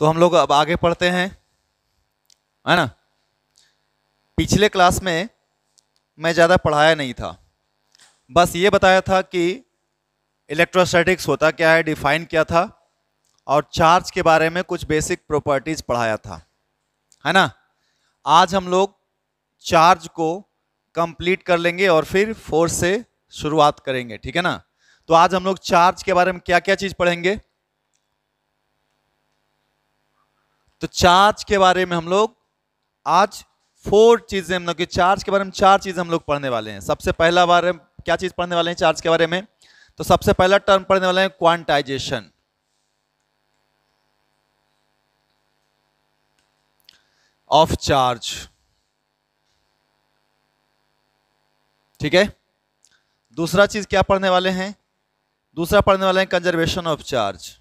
तो हम लोग अब आगे पढ़ते हैं है ना पिछले क्लास में मैं ज़्यादा पढ़ाया नहीं था बस ये बताया था कि इलेक्ट्रोस्टैटिक्स होता क्या है डिफाइन क्या था और चार्ज के बारे में कुछ बेसिक प्रॉपर्टीज पढ़ाया था है ना आज हम लोग चार्ज को कंप्लीट कर लेंगे और फिर फोर्स से शुरुआत करेंगे ठीक है ना तो आज हम लोग चार्ज के बारे में क्या क्या चीज़ पढ़ेंगे तो चार्ज के बारे में हम लोग आज फोर चीज़ें हम लोग की चार्ज के बारे में चार चीज़ हम लोग पढ़ने वाले हैं सबसे पहला बारे में क्या चीज़ पढ़ने वाले हैं चार्ज के बारे में तो सबसे पहला टर्म पढ़ने वाले हैं क्वांटाइजेशन ऑफ चार्ज ठीक है दूसरा चीज़ क्या पढ़ने वाले हैं दूसरा पढ़ने वाले हैं कंजर्वेशन ऑफ चार्ज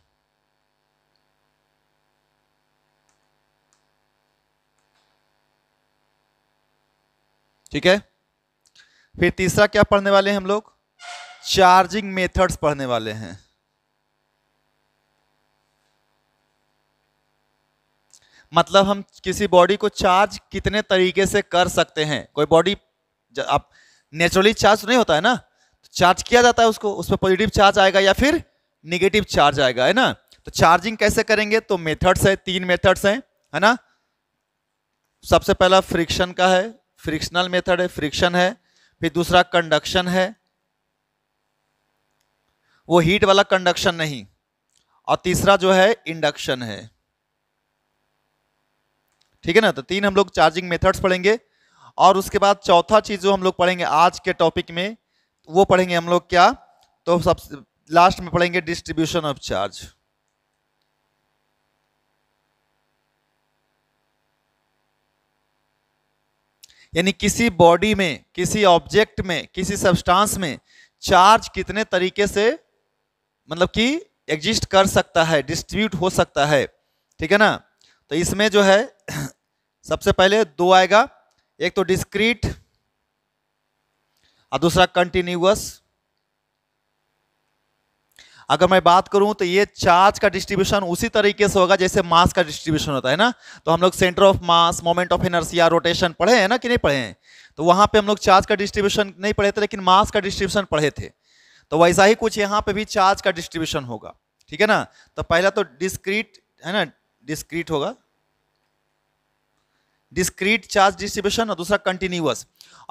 ठीक है फिर तीसरा क्या पढ़ने वाले हैं हम लोग चार्जिंग मेथड्स पढ़ने वाले हैं मतलब हम किसी बॉडी को चार्ज कितने तरीके से कर सकते हैं कोई बॉडी आप नेचुरली चार्ज तो नहीं होता है ना चार्ज तो किया जाता है उसको उस पर पॉजिटिव चार्ज आएगा या फिर निगेटिव चार्ज आएगा है ना तो चार्जिंग कैसे करेंगे तो मेथड्स है तीन मेथड्स हैं है ना सबसे पहला फ्रिक्शन का है फ्रिक्शनल मेथड है फ्रिक्शन है फिर दूसरा कंडक्शन है वो हीट वाला कंडक्शन नहीं और तीसरा जो है इंडक्शन है ठीक है ना तो तीन हम लोग चार्जिंग मेथड्स पढ़ेंगे और उसके बाद चौथा चीज जो हम लोग पढ़ेंगे आज के टॉपिक में वो पढ़ेंगे हम लोग क्या तो सबसे लास्ट में पढ़ेंगे डिस्ट्रीब्यूशन ऑफ चार्ज यानी किसी बॉडी में किसी ऑब्जेक्ट में किसी सब्सटेंस में चार्ज कितने तरीके से मतलब कि एग्जिस्ट कर सकता है डिस्ट्रीब्यूट हो सकता है ठीक है ना तो इसमें जो है सबसे पहले दो आएगा एक तो डिस्क्रीट और दूसरा कंटिन्यूस अगर मैं बात करूं तो ये चार्ज का डिस्ट्रीब्यूशन उसी तरीके से होगा जैसे मास का डिस्ट्रीब्यूशन होता है ना तो हम लोग centre of mass moment of inertia rotation पढ़े हैं ना कि नहीं पढ़े हैं तो वहां पे हम लोग चार्ज का डिस्ट्रीब्यूशन नहीं पढ़े थे लेकिन मास का डिस्ट्रीब्यूशन पढ़े थे तो वैसा ही कुछ यहाँ पर भी चार्ज का डिस्ट्रीब्यूशन होगा ठीक है ना तो पहला तो डिस्क्रीट है ना डिस्क्रीट होगा डिस्क्रीट चार्ज डिस्ट्रीब्यूशन और दूसरा कंटिन्यूस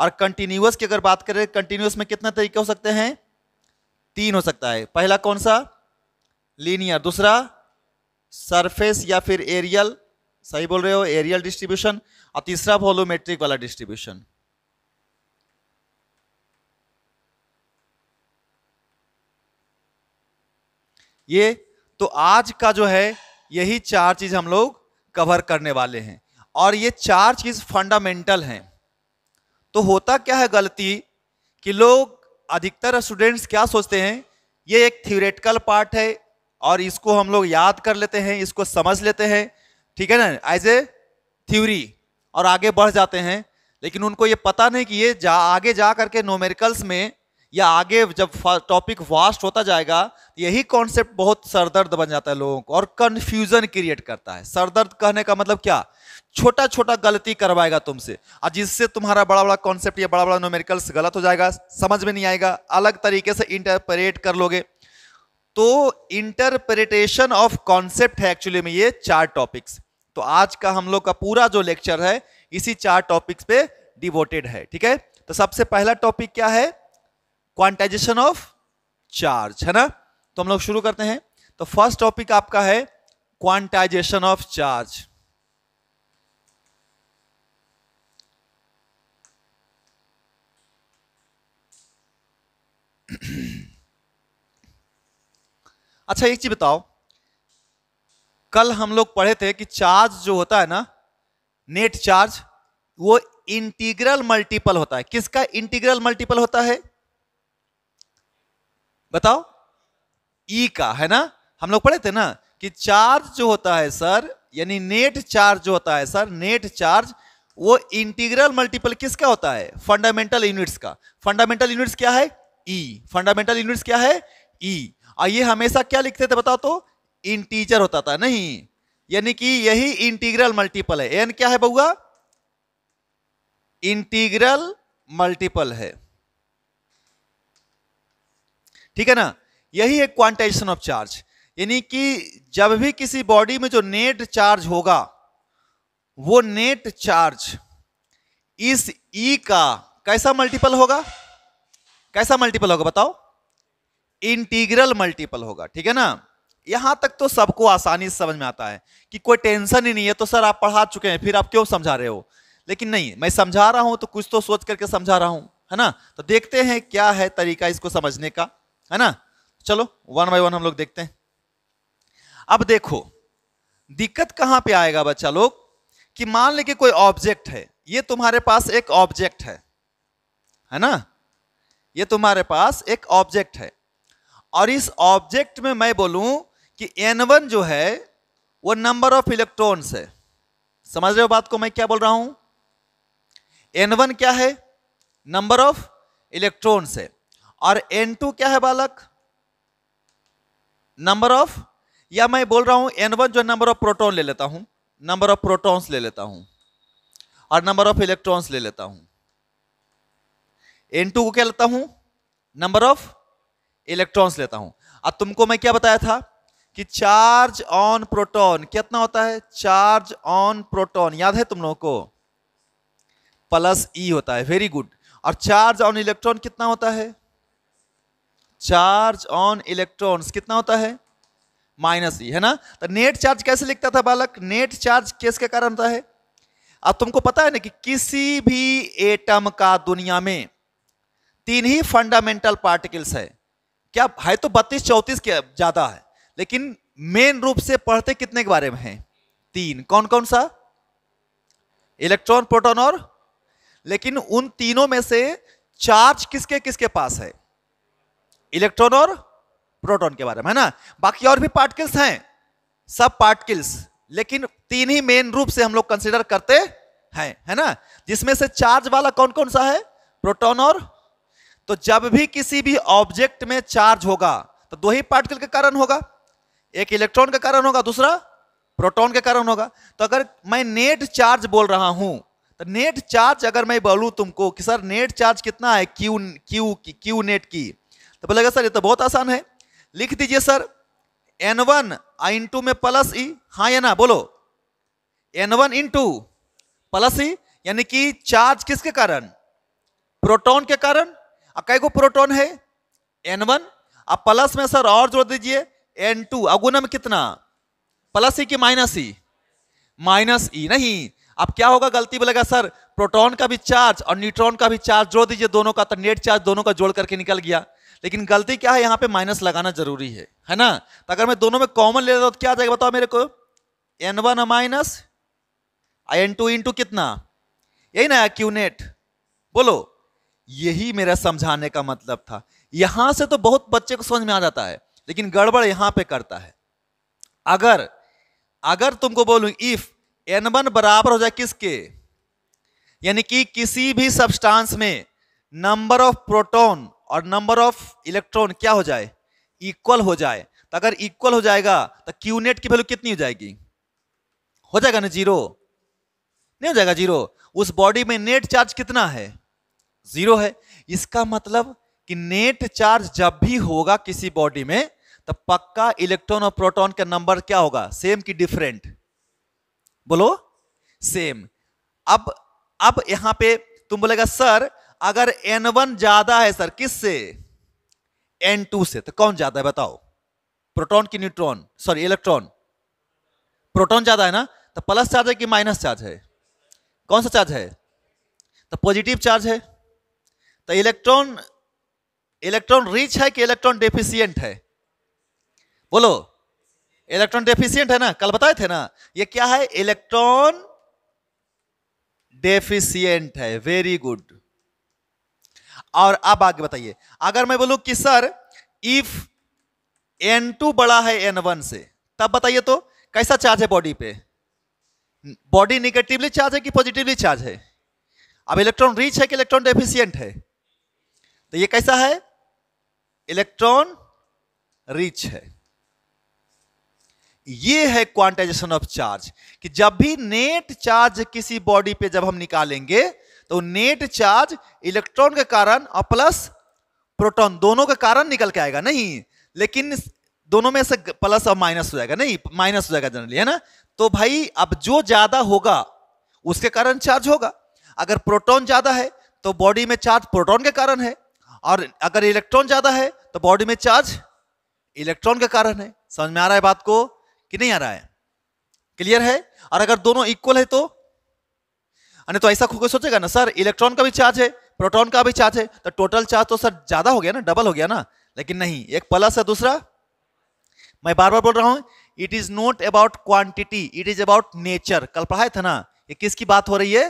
और कंटिन्यूस की अगर बात करें कंटिन्यूस में कितने तरीके हो सकते हैं तीन हो सकता है पहला कौन सा लीनियर दूसरा सरफेस या फिर एरियल सही बोल रहे हो एरियल डिस्ट्रीब्यूशन और तीसरा वॉल्यूमेट्रिक वाला डिस्ट्रीब्यूशन ये तो आज का जो है यही चार चीज हम लोग कवर करने वाले हैं और ये चार चीज फंडामेंटल हैं तो होता क्या है गलती कि लोग अधिकतर स्टूडेंट्स क्या सोचते हैं ये एक थियोरेटिकल पार्ट है और इसको हम लोग याद कर लेते हैं इसको समझ लेते हैं ठीक है ना एज ए थ्योरी और आगे बढ़ जाते हैं लेकिन उनको ये पता नहीं कि ये जा आगे जा करके नोमेरिकल्स में या आगे जब टॉपिक वास्ट होता जाएगा तो यही कॉन्सेप्ट बहुत सरदर्द बन जाता है लोगों को और कन्फ्यूजन क्रिएट करता है सरदर्द कहने का मतलब क्या छोटा छोटा गलती करवाएगा तुमसे और जिससे तुम्हारा बड़ा बड़ा कॉन्सेप्ट या बड़ा बड़ा नोमेरिकल्स गलत हो जाएगा समझ में नहीं आएगा अलग तरीके से इंटरप्रेट कर लोगे तो इंटरप्रिटेशन ऑफ कॉन्सेप्ट है एक्चुअली में ये चार टॉपिक्स तो आज का हम लोग का पूरा जो लेक्चर है इसी चार टॉपिक्स पे डिवोटेड है ठीक है तो सबसे पहला टॉपिक क्या है क्वांटाइजेशन ऑफ चार्ज है ना तो हम लोग शुरू करते हैं तो फर्स्ट टॉपिक आपका है क्वांटाइजेशन ऑफ चार्ज अच्छा एक चीज बताओ कल हम लोग पढ़े थे कि चार्ज जो होता है ना नेट चार्ज वो इंटीग्रल मल्टीपल होता है किसका इंटीग्रल मल्टीपल होता है बताओ ई का है ना हम लोग पढ़े थे ना कि चार्ज जो होता है सर यानी नेट चार्ज जो होता है सर नेट चार्ज वो इंटीग्रल मल्टीपल किसका होता है फंडामेंटल यूनिट्स का फंडामेंटल यूनिट्स क्या है ई फंडामेंटल यूनिट्स क्या है ई और ये हमेशा क्या लिखते थे बताओ तो इंटीजर होता था नहीं यानी कि यही इंटीग्रल मल्टीपल है एन क्या है बउआ इंटीग्रल मल्टीपल है ठीक है ना यही है क्वांटाइजेशन ऑफ चार्ज यानी कि जब भी किसी बॉडी में जो नेट चार्ज होगा वो नेट चार्ज इस ई e का कैसा मल्टीपल होगा कैसा मल्टीपल होगा बताओ इंटीग्रल मल्टीपल होगा ठीक है ना यहां तक तो सबको आसानी से समझ में आता है कि कोई टेंशन ही नहीं है तो सर आप पढ़ा चुके हैं फिर आप क्यों समझा रहे हो लेकिन नहीं मैं समझा रहा हूं तो कुछ तो सोच करके समझा रहा हूं है ना तो देखते हैं क्या है तरीका इसको समझने का है ना चलो वन बाय वन हम लोग देखते हैं अब देखो दिक्कत कहां पे आएगा बच्चा लोग कि मान लेके कोई ऑब्जेक्ट है ये तुम्हारे पास एक ऑब्जेक्ट है है ना ये तुम्हारे पास एक ऑब्जेक्ट है और इस ऑब्जेक्ट में मैं बोलूं कि एन वन जो है वो नंबर ऑफ इलेक्ट्रॉन्स है समझ रहे हो बात को मैं क्या बोल रहा हूं एन वन क्या है नंबर ऑफ इलेक्ट्रॉन्स है और एन टू क्या है बालक नंबर ऑफ या मैं बोल रहा हूं एन वन जो नंबर ऑफ प्रोटॉन ले लेता हूं नंबर ऑफ प्रोटॉन्स ले लेता हूं और नंबर ऑफ इलेक्ट्रॉन्स ले लेता हूं एन टू को क्या लेता हूं नंबर ऑफ इलेक्ट्रॉन्स लेता हूं अब तुमको मैं क्या बताया था कि चार्ज ऑन प्रोटॉन कितना होता है चार्ज ऑन प्रोटॉन याद है तुम लोगों को प्लस ई e होता है वेरी गुड और चार्ज ऑन इलेक्ट्रॉन कितना होता है चार्ज ऑन इलेक्ट्रॉन्स कितना होता है माइनस ई e, है ना तो नेट चार्ज कैसे लिखता था बालक नेट चार्ज केस के कारण होता है अब तुमको पता है ना कि किसी भी एटम का दुनिया में तीन ही फंडामेंटल पार्टिकल्स है क्या है तो बत्तीस चौतीस के ज्यादा है लेकिन मेन रूप से पढ़ते कितने के बारे में है तीन कौन कौन सा इलेक्ट्रॉन प्रोटोन और लेकिन उन तीनों में से चार्ज किसके किसके पास है इलेक्ट्रॉन और प्रोटॉन के बारे में है ना बाकी और भी पार्टिकल्स हैं सब पार्टिकल्स लेकिन तीन ही मेन रूप से हम लोग कंसिडर करते हैं है ना जिसमें से चार्ज वाला कौन कौन सा है प्रोटॉन और तो जब भी किसी भी ऑब्जेक्ट में चार्ज होगा तो दो ही पार्टिकल के कारण होगा एक इलेक्ट्रॉन के कारण होगा दूसरा प्रोटॉन के कारण होगा तो अगर मैं नेट चार्ज बोल रहा हूं तो नेट चार्ज अगर मैं बोलू तुमको कि सर नेट चार्ज कितना है क्यू क्यू क्यू नेट की तो बोलेगा सर ये तो बहुत आसान है लिख दीजिए सर एन वन आई टू में प्लस ई e, हाँ या ना बोलो n one two plus e यानी कि चार्ज किसके कारण प्रोटॉन के कारण कई गो प्रोटोन है एन वन अब प्लस में सर और जोड़ दीजिए एन टू अब गुना में कितना प्लस ई कि माइनस ई माइनस ई नहीं अब क्या होगा गलती बोलेगा सर प्रोटॉन का भी चार्ज और न्यूट्रॉन का भी चार्ज जोड़ दीजिए दोनों का तो नेट चार्ज दोनों का जोड़ करके निकल गया लेकिन गलती क्या है यहाँ पे माइनस लगाना जरूरी है है ना तो अगर मैं दोनों में कॉमन ले हूँ तो क्या आ जाएगा बताओ मेरे को n one minus N two टू कितना यही ना क्यूनेट बोलो यही मेरा समझाने का मतलब था यहां से तो बहुत बच्चे को समझ में आ जाता है लेकिन गड़बड़ यहां पे करता है अगर अगर तुमको बोलू इफ एन वन बराबर हो जाए किसके यानी कि किसी भी सब्सटेंस में नंबर ऑफ प्रोटॉन और नंबर ऑफ इलेक्ट्रॉन क्या हो जाए इक्वल हो जाए तो अगर इक्वल हो जाएगा तो क्यूनेट की वैल्यू कितनी हो जाएगी हो जाएगा ना जीरो नहीं हो जाएगा जीरो उस बॉडी में नेट चार्ज कितना है जीरो है इसका मतलब कि नेट चार्ज जब भी होगा किसी बॉडी में तो पक्का इलेक्ट्रॉन और प्रोटॉन का नंबर क्या होगा सेम की डिफरेंट बोलो सेम अब अब यहां पे तुम बोलेगा सर अगर एन वन ज्यादा है सर किस से एन टू से तो कौन ज्यादा है बताओ प्रोटॉन की न्यूट्रॉन सॉरी इलेक्ट्रॉन प्रोटॉन ज्यादा है ना तो प्लस चार्ज है कि माइनस चार्ज है कौन सा चार्ज है तो पॉजिटिव चार्ज है तो इलेक्ट्रॉन इलेक्ट्रॉन रिच है कि इलेक्ट्रॉन डेफिशियंट है बोलो इलेक्ट्रॉन डेफिशियंट है ना कल बताए थे ना ये क्या है इलेक्ट्रॉन डेफिशियंट है वेरी गुड और अब आगे बताइए अगर मैं बोलूं कि सर इफ एन टू बड़ा है एन वन से तब बताइए तो कैसा चार्ज है बॉडी पे बॉडी निगेटिवली चार्ज है कि पॉजिटिवली चार्ज है अब इलेक्ट्रॉन रिच है कि इलेक्ट्रॉन डेफिशियंट है तो ये कैसा है इलेक्ट्रॉन रिच है ये है क्वांटाइजेशन ऑफ चार्ज कि जब भी नेट चार्ज किसी बॉडी पे जब हम निकालेंगे तो नेट चार्ज इलेक्ट्रॉन के कारण और प्लस प्रोटॉन दोनों के कारण निकल के आएगा नहीं लेकिन दोनों में से प्लस और माइनस हो जाएगा नहीं माइनस हो जाएगा जनरली है ना तो भाई अब जो ज्यादा होगा उसके कारण चार्ज होगा अगर प्रोटॉन ज्यादा है तो बॉडी में चार्ज प्रोटॉन के कारण है और अगर इलेक्ट्रॉन ज्यादा है तो बॉडी में चार्ज इलेक्ट्रॉन के कारण है समझ में आ रहा है बात को कि नहीं आ रहा है क्लियर है और अगर दोनों इक्वल है तो अरे तो ऐसा खुद सोचेगा ना सर इलेक्ट्रॉन का भी चार्ज है प्रोटॉन का भी चार्ज है तो टोटल चार्ज तो सर ज्यादा हो गया ना डबल हो गया ना लेकिन नहीं एक प्लस है दूसरा मैं बार बार बोल रहा हूं it is not about quantity it is about nature कल पढ़ाए था ना ये किसकी बात हो रही है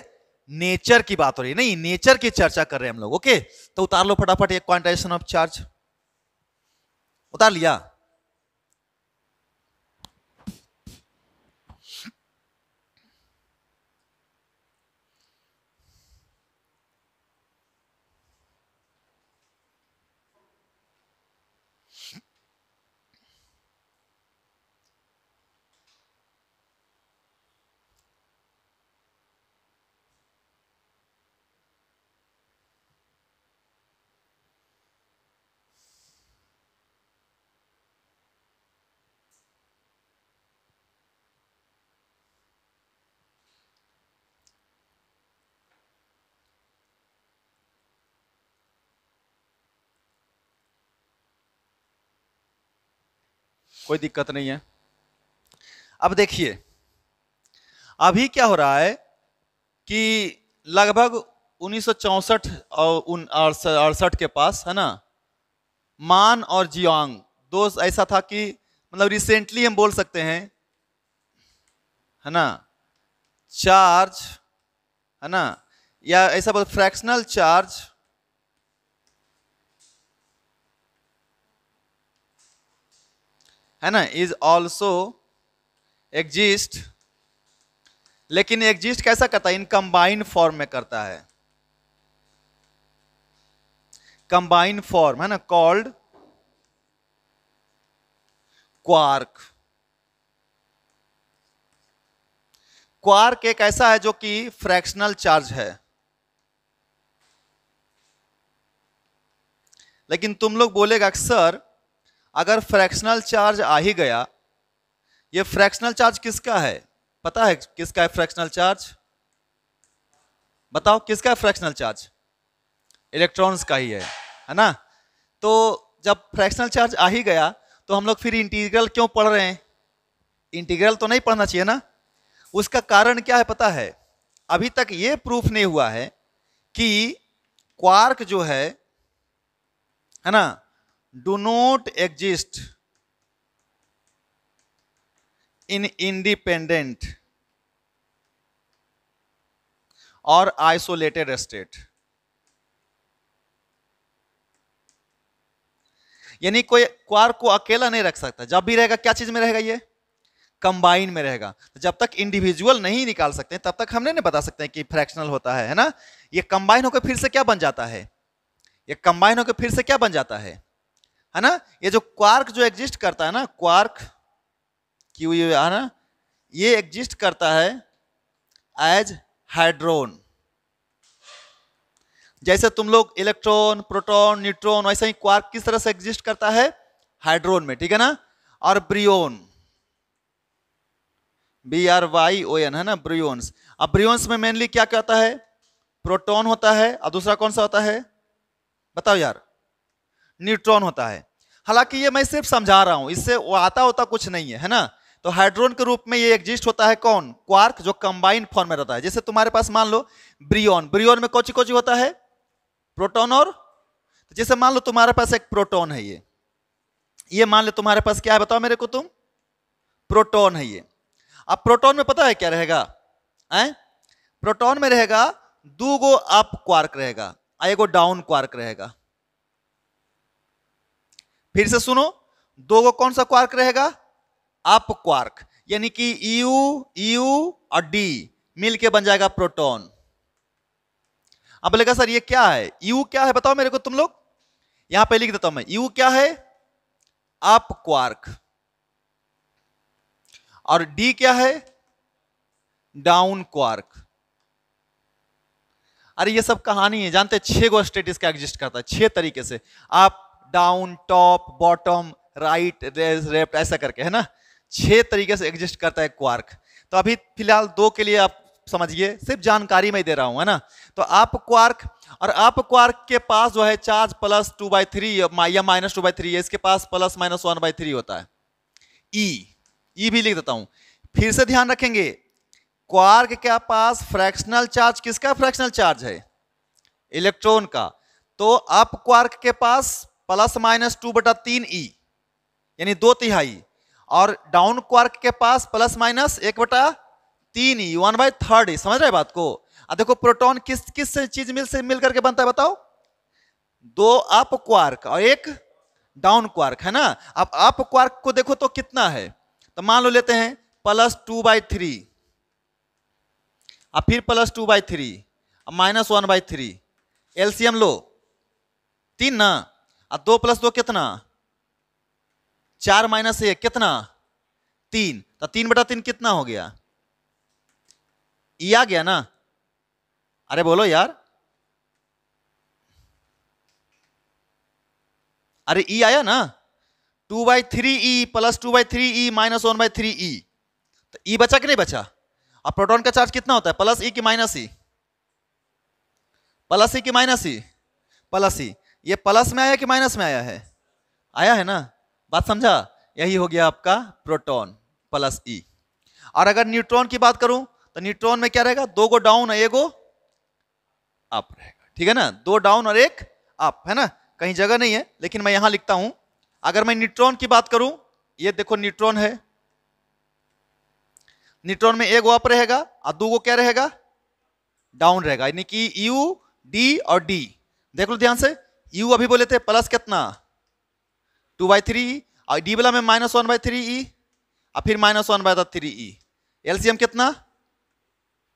नेचर की बात हो रही है नहीं नेचर की चर्चा कर रहे हैं हम लोग ओके तो उतार लो फटाफट एक क्वांटाइजेशन ऑफ चार्ज उतार लिया कोई दिक्कत नहीं है अब देखिए अभी क्या हो रहा है कि लगभग उन्नीस और अड़सठ के पास है ना मान और जियांग दो ऐसा था कि मतलब रिसेंटली हम बोल सकते हैं है ना चार्ज है ना या ऐसा बोल फ्रैक्शनल चार्ज है ना इज ऑल्सो एग्जिस्ट लेकिन एग्जिस्ट कैसा करता है इन कंबाइन फॉर्म में करता है कंबाइन फॉर्म है ना कॉल्ड क्वार्क क्वार्क एक ऐसा है जो कि फ्रैक्शनल चार्ज है लेकिन तुम लोग बोलेगा सर अगर फ्रैक्शनल चार्ज आ ही गया ये फ्रैक्शनल चार्ज किसका है पता है किसका है फ्रैक्शनल चार्ज बताओ किसका है फ्रैक्शनल चार्ज इलेक्ट्रॉन्स का ही है है ना तो जब फ्रैक्शनल चार्ज आ ही गया तो हम लोग फिर इंटीग्रल क्यों पढ़ रहे हैं इंटीग्रल तो नहीं पढ़ना चाहिए ना उसका कारण क्या है पता है अभी तक ये प्रूफ नहीं हुआ है कि क्वार्क जो है है ना do not exist in independent or isolated state यानी कोई क्वार को अकेला नहीं रख सकता जब भी रहेगा क्या चीज में रहेगा ये कंबाइन में रहेगा तो जब तक इंडिविजुअल नहीं निकाल सकते तब तक हमने नहीं बता सकते कि फ्रैक्शनल होता है है ना ये कंबाइन होकर फिर से क्या बन जाता है ये कंबाइन होकर फिर से क्या बन जाता है है ना ये जो क्वार्क जो एग्जिस्ट करता है ना क्वार्क क्यू यू है ना ये एग्जिस्ट करता है एज हाइड्रोन जैसे तुम लोग इलेक्ट्रॉन प्रोटॉन न्यूट्रॉन वैसे ही क्वार्क किस तरह से एग्जिस्ट करता है हाइड्रोन में ठीक है ना और baryon B R Y O N है ना ब्रियोन्स अब ब्रियोन्स में मेनली क्या क्या होता है प्रोटॉन होता है और दूसरा कौन सा होता है बताओ यार न्यूट्रॉन होता है हालांकि ये मैं सिर्फ समझा रहा हूँ इससे वो आता होता कुछ नहीं है है ना तो हाइड्रोन के रूप में ये एग्जिस्ट होता है कौन क्वार्क जो कंबाइंड फॉर्म में रहता है जैसे तुम्हारे पास मान लो ब्रियोन ब्रियोन में कौची कोची होता है प्रोटोन और तो जैसे मान लो तुम्हारे पास एक प्रोटोन है ये ये मान लो तुम्हारे पास क्या है बताओ मेरे को तुम प्रोटोन है ये अब प्रोटोन में पता है क्या रहेगा है प्रोटोन में रहेगा दो गो अप क्वार्क रहेगा एगो डाउन क्वार्क रहेगा फिर से सुनो दो को कौन सा क्वार्क रहेगा अप क्वार्क यानी कि यू यू और डी मिलके बन जाएगा प्रोटॉन अब बोलेगा सर ये क्या है यू क्या है बताओ मेरे को तुम लोग यहां पे लिख देता हूं मैं यू क्या है अप क्वार्क और डी क्या है डाउन क्वार्क अरे ये सब कहानी है जानते छह गो स्टेटिस का एग्जिस्ट करता है छह तरीके से आप down top bottom right left ऐसा करके है ना छह तरीके से एग्जिस्ट करता है क्वार्क तो अभी फिलहाल दो के लिए आप समझिए सिर्फ जानकारी में दे रहा हूं है ना तो आप क्वार्क और आप क्वार्क के पास जो है charge plus two by three या माइनस टू बाई थ्री इसके पास plus minus one by three होता है ई e, ई e भी लिख देता हूं फिर से ध्यान रखेंगे क्वार्क के पास फ्रैक्शनल चार्ज किसका फ्रैक्शनल चार्ज है इलेक्ट्रॉन का तो आप क्वार्क के पास प्लस माइनस टू बटा तीन ई यानी दो तिहाई और डाउन क्वार्क के पास प्लस माइनस एक बटा तीन e one by third e समझ रहे बात को अब देखो प्रोटॉन किस किस चीज मिल से मिल करके बनता है बताओ दो अप क्वार्क और एक डाउन क्वार्क है ना अब अप क्वार्क को देखो तो कितना है तो मान लो लेते हैं प्लस टू बाई थ्री और फिर plus two by three minus one by three LCM लो तीन ना और दो प्लस दो कितना चार माइनस एक कितना तीन तो तीन बटा तीन कितना हो गया ई आ गया ना अरे बोलो यार अरे ई आया ना two by three e plus two by three e minus one by three e तो ई बचा कि नहीं बचा अब प्रोटॉन का चार्ज कितना होता है प्लस ई की माइनस ई प्लस ई की माइनस ई प्लस ई ये प्लस में आया कि माइनस में आया है आया है ना बात समझा यही हो गया आपका प्रोटॉन प्लस ई और अगर न्यूट्रॉन की बात करूं तो न्यूट्रॉन में क्या रहेगा दो गो डाउन और एगो अप रहेगा ठीक है ना दो डाउन और एक अप है ना कहीं जगह नहीं है लेकिन मैं यहां लिखता हूं अगर मैं न्यूट्रॉन की बात करूं ये देखो न्यूट्रॉन है न्यूट्रॉन में एक अप रहेगा और दो गो क्या रहेगा डाउन रहेगा यानी कि यू डी और डी देख लो ध्यान से यू अभी बोले थे प्लस कितना टू बाई थ्री और डी वाला में minus one by three e और फिर minus one by three e LCM कितना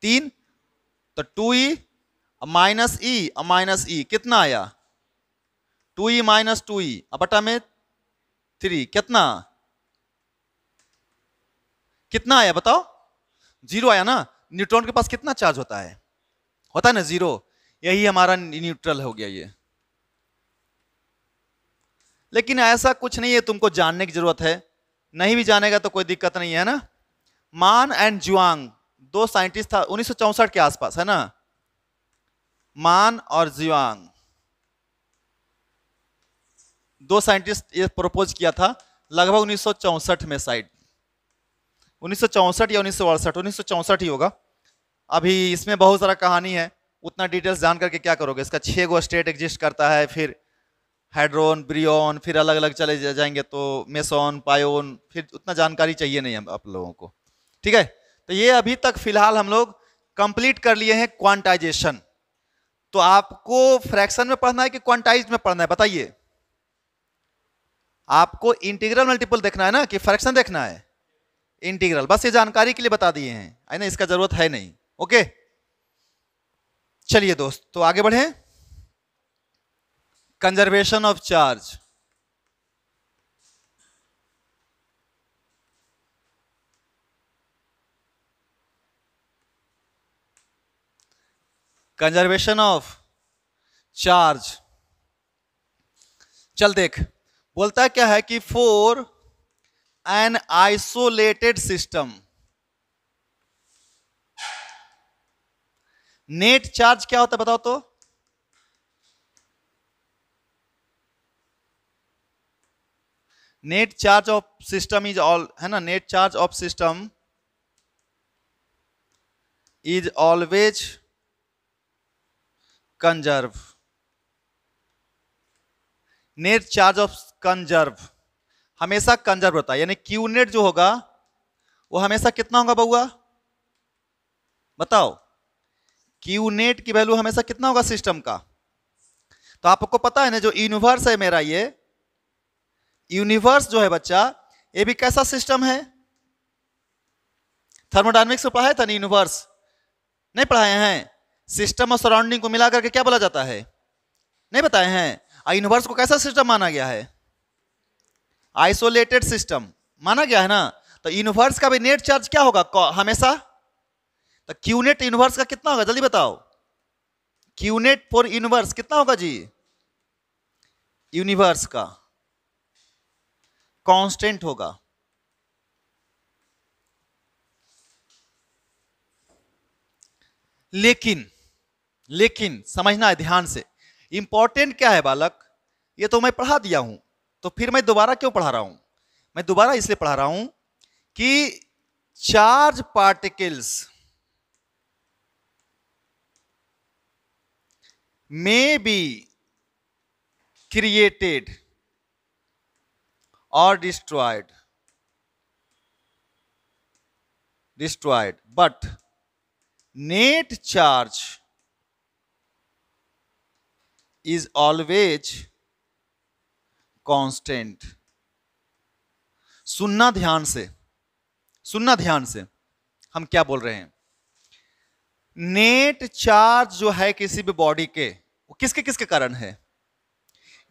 तीन तो टू ई माइनस ई और माइनस ई e, e, कितना आया two e minus two e और बटा में थ्री कितना कितना आया बताओ जीरो आया ना न्यूट्रॉन के पास कितना चार्ज होता है होता है ना जीरो यही हमारा न्यूट्रल हो गया ये लेकिन ऐसा कुछ नहीं है तुमको जानने की जरूरत है नहीं भी जानेगा तो कोई दिक्कत नहीं है ना मान एंड जुआंग दो साइंटिस्ट था उन्नीस के आसपास है ना मान और जुआंग दो साइंटिस्ट ये प्रपोज किया था लगभग उन्नीस में साइड उन्नीस या उन्नीस सौ ही होगा अभी इसमें बहुत सारा कहानी है उतना डिटेल्स जान करके क्या करोगे इसका छः गो स्टेट एग्जिस्ट करता है फिर हाइड्रोन ब्रियोन फिर अलग अलग चले जा जाएंगे तो मेसोन पायोन फिर उतना जानकारी चाहिए नहीं आप लोगों को ठीक है तो ये अभी तक फिलहाल हम लोग कंप्लीट कर लिए हैं क्वांटाइजेशन तो आपको फ्रैक्शन में पढ़ना है कि क्वांटाइज में पढ़ना है बताइए आपको इंटीग्रल मल्टीपल देखना है ना कि फ्रैक्शन देखना है इंटीग्रल बस ये जानकारी के लिए बता दिए हैं ना इसका जरूरत है नहीं ओके चलिए दोस्त तो आगे बढ़े conservation of charge conservation of charge चल देख बोलता क्या है कि for an isolated system net charge क्या होता है बताओ तो net charge of system is all है ना net charge of system is always conserve net charge of conserve हमेशा कंजर्व होता है यानी क्यू नेट जो होगा वो हमेशा कितना होगा बउआ बताओ क्यू नेट की वैल्यू हमेशा कितना होगा सिस्टम का तो आपको पता है ना जो यूनिवर्स है मेरा ये यूनिवर्स जो है बच्चा ये भी कैसा सिस्टम है थर्मोडाइनमिक्स को पढ़ाया था नहीं यूनिवर्स नहीं पढ़ाए हैं सिस्टम और सराउंडिंग को मिला करके क्या बोला जाता है नहीं बताए हैं यूनिवर्स को कैसा सिस्टम माना गया है आइसोलेटेड सिस्टम माना गया है ना तो यूनिवर्स का भी नेट चार्ज क्या होगा हमेशा तो क्यूनेट यूनिवर्स का कितना होगा जल्दी बताओ क्यूनेट फॉर यूनिवर्स कितना होगा जी यूनिवर्स का कांस्टेंट होगा लेकिन लेकिन समझना है ध्यान से इंपॉर्टेंट क्या है बालक ये तो मैं पढ़ा दिया हूं तो फिर मैं दोबारा क्यों पढ़ा रहा हूं मैं दोबारा इसलिए पढ़ा रहा हूं कि चार्ज पार्टिकल्स में be created or destroyed. Destroyed. But net charge is always constant सुनना ध्यान से सुनना ध्यान से हम क्या बोल रहे हैं नेट चार्ज जो है किसी भी बॉडी के वो किसके किसके कारण है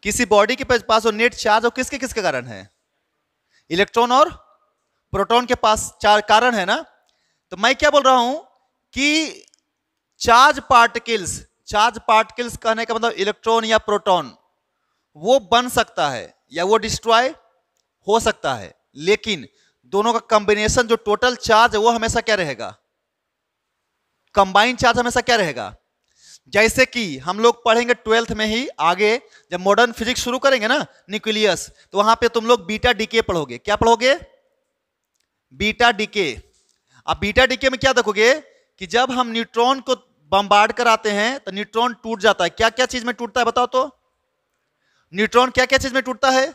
किसी बॉडी के पास और नेट चार्ज और किसके किसके कारण है इलेक्ट्रॉन और प्रोटॉन के पास चार कारण है ना तो मैं क्या बोल रहा हूं कि चार्ज पार्टिकल्स चार्ज पार्टिकल्स कहने का मतलब इलेक्ट्रॉन या प्रोटॉन वो बन सकता है या वो डिस्ट्रॉय हो सकता है लेकिन दोनों का कॉम्बिनेशन जो टोटल चार्ज है वो हमेशा क्या रहेगा कंबाइंड चार्ज हमेशा क्या रहेगा जैसे कि हम लोग पढ़ेंगे ट्वेल्थ में ही आगे जब मॉडर्न फिजिक्स शुरू करेंगे ना न्यूक्लियस तो वहां पे तुम लोग बीटा डीके पढ़ोगे क्या पढ़ोगे बीटा डीके अब बीटा डीके में क्या देखोगे कि जब हम न्यूट्रॉन को बम्बार्ड कराते हैं तो न्यूट्रॉन टूट जाता है क्या क्या चीज में टूटता है बताओ तो न्यूट्रॉन क्या क्या चीज में टूटता है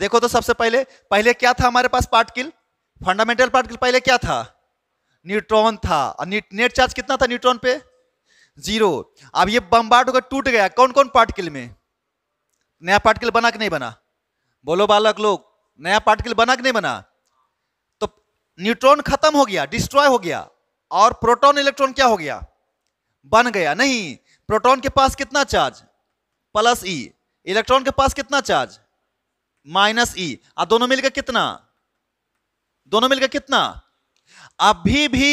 देखो तो सबसे पहले पहले क्या था हमारे पास पार्टिकल फंडामेंटल पार्टिकल पहले क्या था न्यूट्रॉन था और नेट चार्ज कितना था न्यूट्रॉन पे जीरो अब ये बम्बाट होकर टूट गया कौन कौन पार्टिकल में नया पार्टिकल बना कि नहीं बना बोलो बालक लोग नया पार्टिकल बना कि नहीं बना तो न्यूट्रॉन खत्म हो गया डिस्ट्रॉय हो गया और प्रोटॉन इलेक्ट्रॉन क्या हो गया बन गया नहीं प्रोटॉन के पास कितना चार्ज प्लस ई इलेक्ट्रॉन के पास कितना चार्ज माइनस ई और दोनों मिलकर कितना दोनों मिलकर कितना अभी भी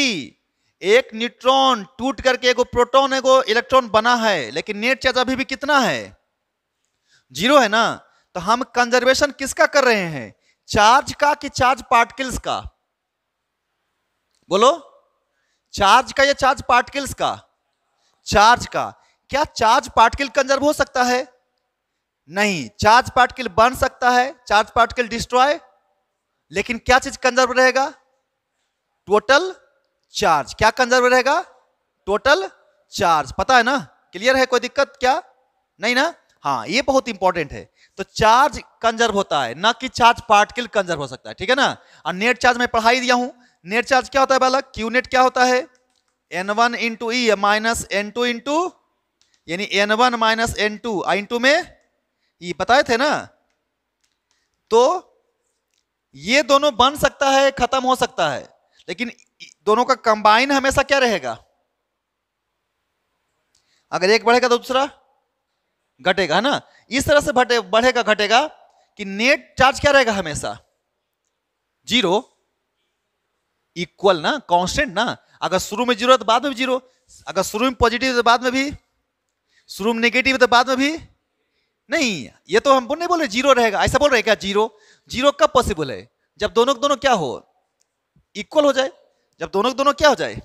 एक न्यूट्रॉन टूट करके एगो प्रोटॉन एगो इलेक्ट्रॉन बना है लेकिन नेट चार्ज अभी भी कितना है जीरो है ना तो हम कंजर्वेशन किसका कर रहे हैं चार्ज का कि चार्ज पार्टिकल्स का बोलो चार्ज का या चार्ज पार्टिकल्स का चार्ज का क्या चार्ज पार्टिकल कंजर्व हो सकता है नहीं चार्ज पार्टिकल बन सकता है चार्ज पार्टिकल डिस्ट्रॉय लेकिन क्या चीज कंजर्व रहेगा टोटल चार्ज क्या कंजर्व रहेगा टोटल चार्ज पता है ना क्लियर है कोई दिक्कत क्या नहीं ना हाँ ये बहुत इंपॉर्टेंट है तो चार्ज कंजर्व होता है ना कि चार्ज पार्टिकल कंजर्व हो सकता है ठीक है ना और नेट चार्ज में पढ़ाई दिया हूं नेट चार्ज क्या होता है बालक क्यू नेट क्या होता है N one into e minus N two into यानी N one minus N two आई इंटू में ये बताए थे ना तो ये दोनों बन सकता है खत्म हो सकता है लेकिन दोनों का कंबाइन हमेशा क्या रहेगा अगर एक बढ़ेगा तो दूसरा घटेगा ना इस तरह से घटे बढ़ेगा घटेगा कि नेट चार्ज क्या रहेगा हमेशा जीरो इक्वल ना कांस्टेंट ना अगर शुरू में जीरो तो बाद में जीरो अगर शुरू में पॉजिटिव तो बाद में भी शुरू में नेगेटिव तो बाद में भी नहीं ये तो हम नहीं बोले जीरो रहेगा ऐसा बोल रहे क्या जीरो जीरो कब पॉसिबल है जब दोनों दोनों क्या हो इक्वल हो जाए जब दोनों दोनों क्या हो जाए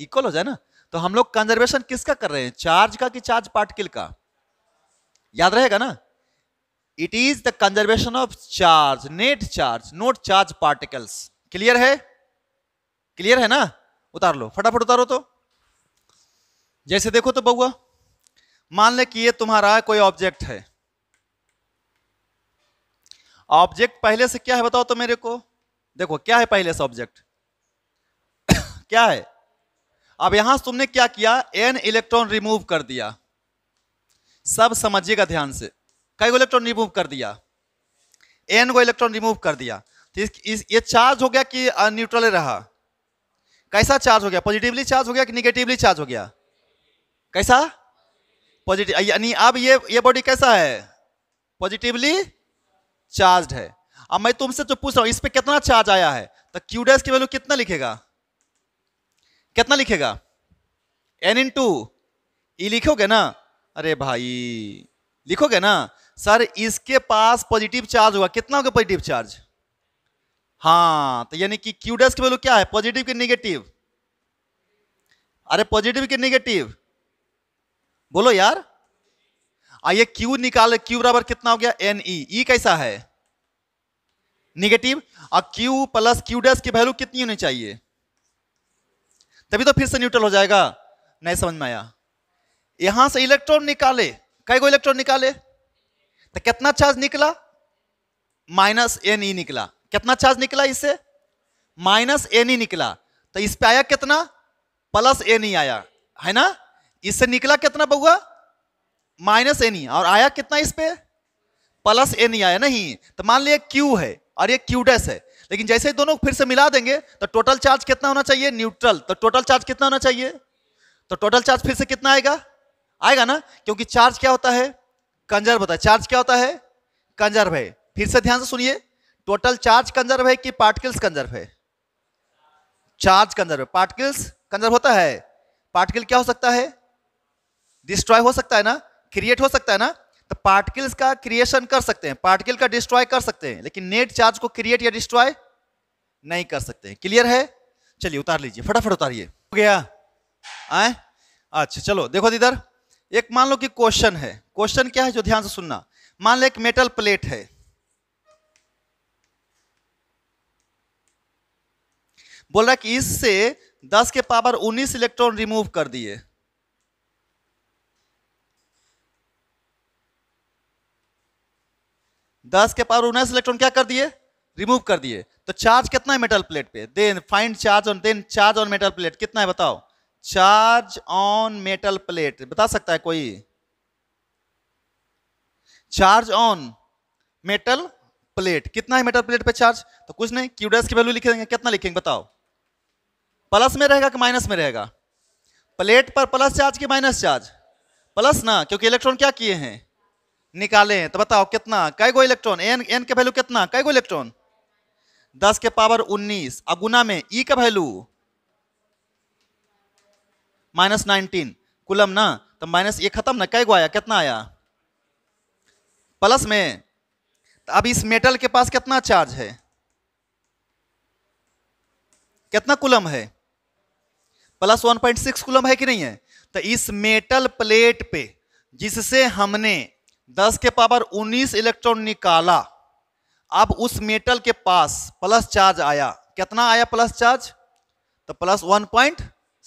इक्वल हो जाए ना तो हम लोग कंजर्वेशन किसका कर रहे हैं चार्ज का कि चार्ज पार्टिकल का याद रहेगा ना it is the conservation of charge net charge not charge particles clear है क्लियर है ना उतार लो फटाफट उतारो तो जैसे देखो तो बउआ मान ले कि ये तुम्हारा कोई ऑब्जेक्ट है ऑब्जेक्ट पहले से क्या है बताओ तो मेरे को देखो क्या है पहले से ऑब्जेक्ट क्या है अब यहां तुमने क्या किया एन इलेक्ट्रॉन रिमूव कर दिया सब समझिएगा ध्यान से कई को इलेक्ट्रॉन रिमूव कर दिया एन को इलेक्ट्रॉन रिमूव कर दिया तो इस, इस, ये चार्ज हो गया कि न्यूट्रल रहा कैसा चार्ज हो गया पॉजिटिवली चार्ज हो गया कि निगेटिवली चार्ज हो गया कैसा पॉजिटिव यानी अब ये ये बॉडी कैसा है पॉजिटिवली चार्ज है अब मैं तुमसे जो पूछ रहा हूँ इस पर कितना चार्ज आया है तो क्यूडेस की वैल्यू कितना लिखेगा कितना लिखेगा एन इन टू ई लिखोगे ना अरे भाई लिखोगे ना सर इसके पास पॉजिटिव चार्ज होगा कितना होगा पॉजिटिव चार्ज हाँ तो यानी कि क्यू डैश की वैल्यू क्या है पॉजिटिव के निगेटिव अरे पॉजिटिव के निगेटिव बोलो यार आइए क्यू निकाल क्यू बराबर कितना हो गया एन ई ई कैसा है निगेटिव और क्यू प्लस क्यू डैश की वैल्यू कितनी होनी चाहिए तभी तो फिर से न्यूट्रल हो जाएगा नहीं समझ में आया यहां से इलेक्ट्रॉन निकाले कई को इलेक्ट्रॉन निकाले तो कितना चार्ज निकला माइनस एन ई निकला कितना चार्ज निकला इससे माइनस एन ई निकला तो इस पे आया कितना प्लस एन ई आया है ना इससे निकला कितना बउआ माइनस एन ई और आया कितना इस पे प्लस एन ई आया नहीं तो मान लिया क्यू है और ये क्यू डैश है लेकिन जैसे ही दोनों फिर से मिला देंगे तो टोटल चार्ज कितना होना चाहिए न्यूट्रल तो टोटल चार्ज कितना होना चाहिए तो टोटल चार्ज फिर से कितना आएगा आएगा ना क्योंकि चार्ज क्या होता है कंजर्व होता है चार्ज क्या होता है कंजर्व है फिर से ध्यान से सुनिए टोटल चार्ज कंजर्व है कि पार्टिकल्स कंजर्व है चार्ज कंजर्व है पार्टिकल्स कंजर्व होता है पार्टिकल क्या हो सकता है डिस्ट्रॉय हो सकता है ना क्रिएट हो सकता है ना तो पार्टिकल्स का क्रिएशन कर सकते हैं पार्टिकल का डिस्ट्रॉय कर सकते हैं लेकिन नेट चार्ज को क्रिएट या डिस्ट्रॉय नहीं कर सकते हैं क्लियर है चलिए उतार लीजिए फटाफट उतारिए हो गया आए अच्छा चलो देखो इधर एक मान लो कि क्वेश्चन है क्वेश्चन क्या है जो ध्यान से सुनना मान लो एक मेटल प्लेट है बोल रहा कि इससे 10 के पावर 19 इलेक्ट्रॉन रिमूव कर दिए दस के पावर उन्नीस इलेक्ट्रॉन क्या कर दिए रिमूव कर दिए तो चार्ज कितना है मेटल प्लेट पे then find charge on then charge on metal plate कितना है बताओ चार्ज ऑन मेटल प्लेट बता सकता है कोई चार्ज ऑन मेटल प्लेट कितना है मेटल प्लेट पे चार्ज तो कुछ नहीं क्यूडेस की वैल्यू लिख देंगे कितना लिखेंगे बताओ प्लस में रहेगा कि माइनस में रहेगा प्लेट पर प्लस चार्ज की माइनस चार्ज प्लस ना क्योंकि इलेक्ट्रॉन क्या किए हैं निकाले तो बताओ कितना कई गो इलेक्ट्रॉन एन एन के वैल्यू कितना कई गो इलेक्ट्रॉन दस के पावर उन्नीस और गुना में ई e का वैल्यू माइनस नाइनटीन कुलम ना तो माइनस ये खत्म ना कई गो आया कितना आया प्लस में तो अब इस मेटल के पास कितना चार्ज है कितना कुलम है plus one point six coulomb है कि नहीं है तो इस मेटल प्लेट पे जिससे हमने दस के पावर उन्नीस इलेक्ट्रॉन निकाला अब उस मेटल के पास प्लस चार्ज आया कितना आया प्लस चार्ज तो प्लस वन पॉइंट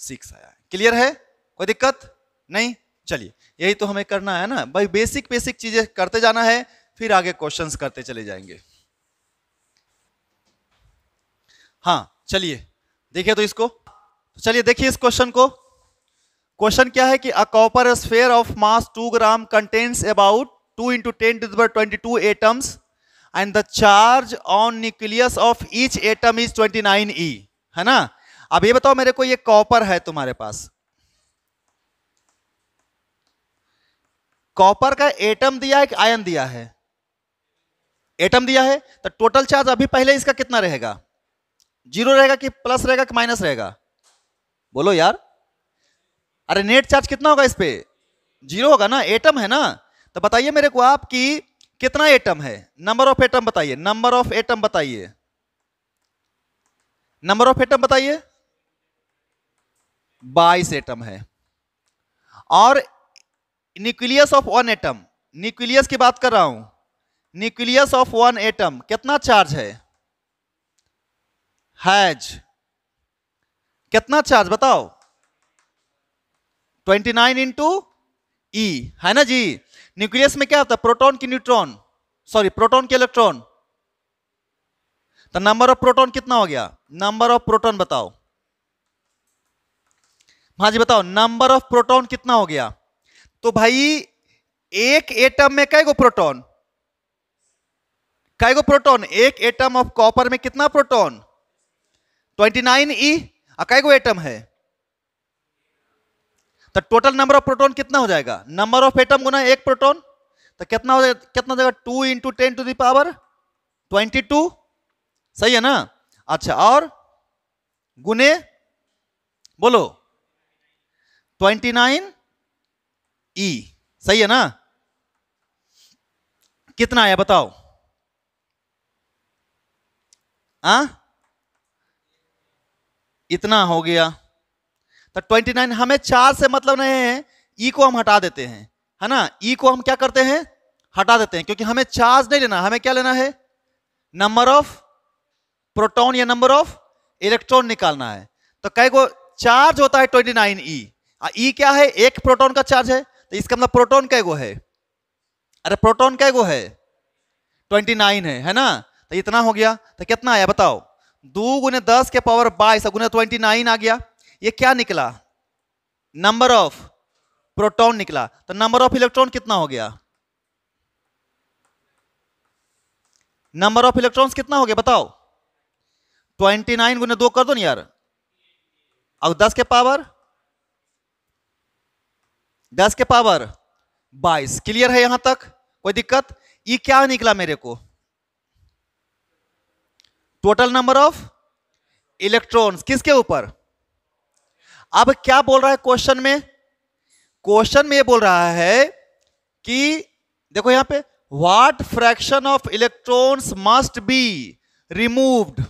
सिक्स आया क्लियर है कोई दिक्कत नहीं चलिए यही तो हमें करना है ना भाई बेसिक बेसिक चीजें करते जाना है फिर आगे क्वेश्चंस करते चले जाएंगे हाँ चलिए देखिए तो इसको चलिए देखिए इस क्वेश्चन को क्वेश्चन क्या है कि a copper sphere of mass two gram contains about two into ten twenty two atoms and the charge on nucleus of each atom is twenty nine e है ना अब ये बताओ मेरे को ये कॉपर है तुम्हारे पास कॉपर का एटम दिया है कि आयन दिया है एटम दिया है तो टोटल चार्ज अभी पहले इसका कितना रहेगा जीरो रहेगा कि प्लस रहेगा कि माइनस रहेगा बोलो यार अरे नेट चार्ज कितना होगा इस पर जीरो होगा ना एटम है ना तो बताइए मेरे को आप कि कितना एटम है नंबर ऑफ एटम बताइए नंबर ऑफ एटम बताइए नंबर ऑफ एटम बताइए बाईस एटम है और nucleus of one atom nucleus की बात कर रहा हूं न्यूक्लियस ऑफ वन एटम कितना चार्ज है हैज कितना चार्ज बताओ ट्वेंटी नाइन इंटू ई है ना जी न्यूक्लियस में क्या होता है प्रोटॉन की न्यूट्रॉन सॉरी प्रोटॉन की इलेक्ट्रॉन तो नंबर ऑफ प्रोटॉन कितना हो गया नंबर ऑफ प्रोटॉन बताओ हाँ जी बताओ नंबर ऑफ प्रोटॉन कितना हो गया तो भाई एक एटम में कई गो प्रोटोन कई गो प्रोटोन एक एटम ऑफ कॉपर में कितना प्रोटोन ट्वेंटी नाइन ई कई गो एटम है तो टोटल नंबर ऑफ प्रोटोन कितना हो जाएगा नंबर ऑफ एटम गुना एक प्रोटोन तो कितना हो जाएगा कितना जाएगा two into ten to the power twenty two सही है ना अच्छा और गुने बोलो ट्वेंटी नाइन ई सही है ना कितना आया बताओ आ? हाँ? इतना हो गया तो 29 हमें चार से मतलब नहीं है ई e को हम हटा देते हैं है ना ई e को हम क्या करते हैं हटा देते हैं क्योंकि हमें चार्ज नहीं लेना हमें क्या लेना है नंबर ऑफ प्रोटॉन या नंबर ऑफ इलेक्ट्रॉन निकालना है तो कई को चार्ज होता है ट्वेंटी नाइन ई ई क्या है एक प्रोटॉन का चार्ज है तो इसका मतलब प्रोटॉन कै गो है अरे प्रोटॉन कै गो है ट्वेंटी नाइन है है ना तो इतना हो गया तो कितना आया बताओ दो गुने दस के पावर बाईस गुने ट्वेंटी नाइन आ गया ये क्या निकला नंबर ऑफ प्रोटॉन निकला तो नंबर ऑफ इलेक्ट्रॉन कितना हो गया नंबर ऑफ इलेक्ट्रॉन्स कितना हो गया बताओ 29 नाइन गुने दो कर दो ना यार और 10 के पावर 10 के पावर 22 क्लियर है यहां तक कोई दिक्कत ये क्या निकला मेरे को टोटल नंबर ऑफ इलेक्ट्रॉन्स किसके ऊपर अब क्या बोल रहा है क्वेश्चन में क्वेश्चन में ये बोल रहा है कि देखो यहां पे what fraction of electrons must be removed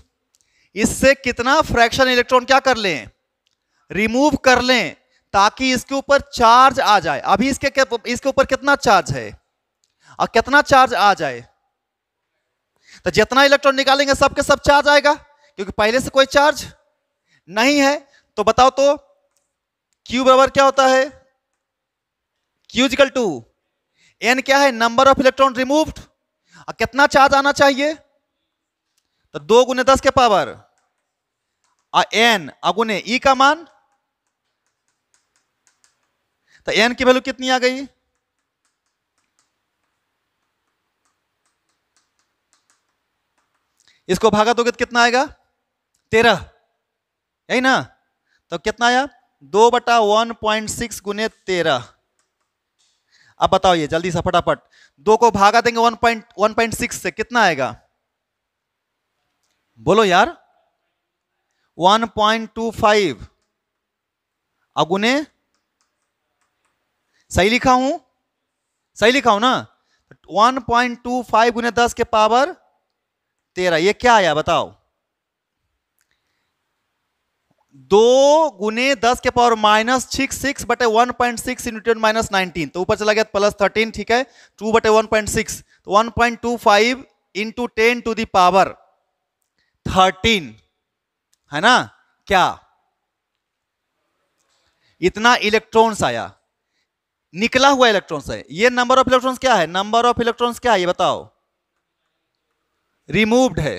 इससे कितना फ्रैक्शन इलेक्ट्रॉन क्या कर लें रिमूव कर लें ताकि इसके ऊपर चार्ज आ जाए अभी इसके इसके ऊपर कितना चार्ज है और कितना चार्ज आ जाए तो जितना इलेक्ट्रॉन निकालेंगे सबके सब चार्ज आएगा क्योंकि पहले से कोई चार्ज नहीं है तो बताओ तो क्यू बराबर क्या होता है क्यूजिकल टू एन क्या है नंबर ऑफ इलेक्ट्रॉन रिमूव्ड और कितना चार्ज आना चाहिए तो दो गुने दस के पावर और एन अगुने ई का मान तो एन की वैल्यू कितनी आ गई इसको भागा तो कितना आएगा तेरह यही ना तो कितना आया दो बटा वन पॉइंट सिक्स गुने तेरह अब बताओ ये जल्दी से फटाफट दो को भागा देंगे one point one point six से कितना आएगा बोलो यार वन पॉइंट टू फाइव अगुने सही लिखा हूं सही लिखा हूं ना वन पॉइंट टू फाइव गुने दस के पावर तेरह ये क्या आया बताओ दो गुने दस के पावर माइनस सिक्स सिक्स बटे one point six newton minus nineteen तो ऊपर चला गया प्लस थर्टीन ठीक है टू बटे वन पॉइंट सिक्स तो one point two five into ten to the power thirteen है ना क्या इतना इलेक्ट्रॉन्स आया निकला हुआ इलेक्ट्रॉन्स है ये नंबर ऑफ इलेक्ट्रॉन्स क्या है नंबर ऑफ इलेक्ट्रॉन्स क्या है ये बताओ रिमूव्ड है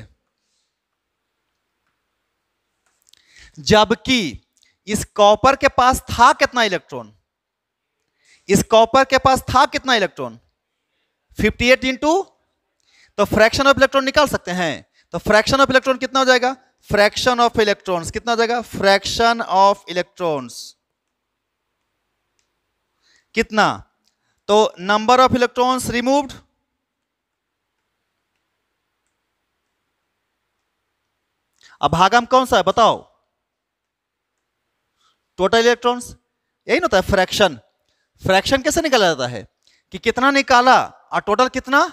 जबकि इस कॉपर के पास था कितना इलेक्ट्रॉन इस कॉपर के पास था कितना इलेक्ट्रॉन 58 एट इंटू तो फ्रैक्शन ऑफ इलेक्ट्रॉन निकाल सकते हैं तो फ्रैक्शन ऑफ इलेक्ट्रॉन कितना हो जाएगा फ्रैक्शन ऑफ इलेक्ट्रॉन्स कितना हो जाएगा फ्रैक्शन ऑफ इलेक्ट्रॉन्स कितना तो नंबर ऑफ इलेक्ट्रॉन्स रिमूव्ड अब भागम कौन सा है बताओ टोटल इलेक्ट्रॉन्स यही ना होता है फ्रैक्शन फ्रैक्शन कैसे निकाला जाता है कि कितना निकाला और टोटल कितना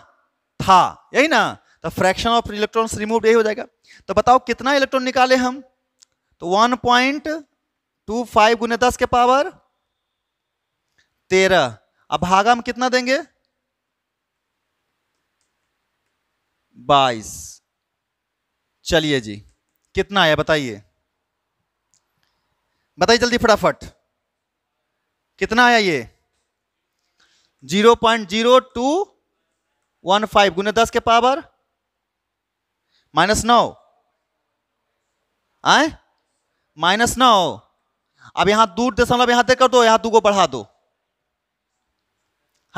था यही ना तो फ्रैक्शन ऑफ इलेक्ट्रॉन्स रिमूव यही हो जाएगा तो बताओ कितना इलेक्ट्रॉन निकाले हम तो 1.25 पॉइंट टू फाइव गुने दस के पावर तेरह अब भागा हम कितना देंगे बाईस चलिए जी कितना आया बताइए बताइए जल्दी फटाफट कितना आया ये zero point zero two one five गुने दस के पावर माइनस नौ आए माइनस नौ अब यहां दूर दशमलव यहां तक कर दो यहां दू को बढ़ा दो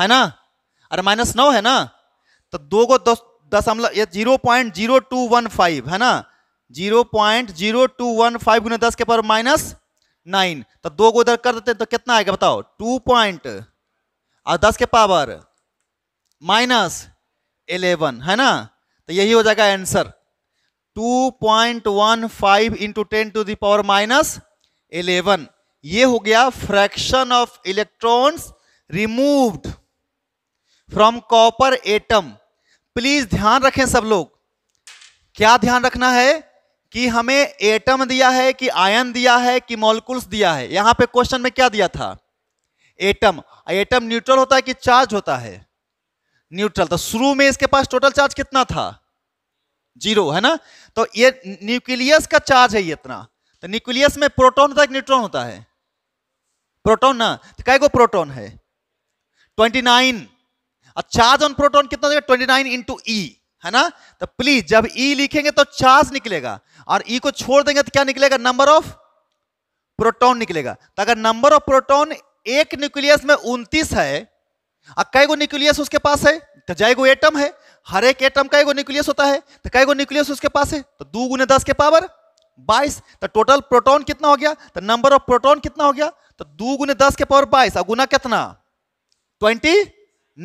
है ना अरे माइनस नौ है ना तो दो को दस दशमलव ये zero point zero two one five है ना zero point zero two one five गुने दस के पावर माइनस नाइन तो दो को इधर कर देते हैं तो कितना आएगा बताओ टू पॉइंट और दस के पावर माइनस एलेवन है ना तो यही हो जाएगा answer two point one five into ten to the power minus eleven ये हो गया fraction of electrons removed from copper atom please ध्यान रखें सब लोग क्या ध्यान रखना है कि हमें एटम दिया है कि आयन दिया है कि मॉलिकुल्स दिया है यहां पे क्वेश्चन में क्या दिया था एटम एटम न्यूट्रल होता है कि चार्ज होता है न्यूट्रल तो शुरू में इसके पास टोटल चार्ज कितना था जीरो है ना तो ये न्यूक्लियस का चार्ज है ये इतना तो न्यूक्लियस में प्रोटॉन होता है न्यूट्रॉन होता है प्रोटॉन ना तो कई को प्रोटॉन है twenty nine charge on proton कितना ट्वेंटी नाइन इंटू ई है ना तो प्लीज जब ई e लिखेंगे तो चार्ज निकलेगा और ई e को छोड़ देंगे तो क्या निकलेगा नंबर ऑफ प्रोटॉन निकलेगा तो अगर नंबर ऑफ प्रोटॉन एक न्यूक्लियस में उन्तीस है और कई गो न्यूक्लियस उसके पास है तो जाएगो एटम है हर एक एटम का एगो न्यूक्लियस होता है तो कई गो न्यूक्लियस उसके पास है तो दो गुने दस के पावर बाईस तो टोटल प्रोटॉन कितना हो गया तो नंबर ऑफ प्रोटॉन कितना हो गया तो दो गुने दस के पावर बाईस और गुना कितना ट्वेंटी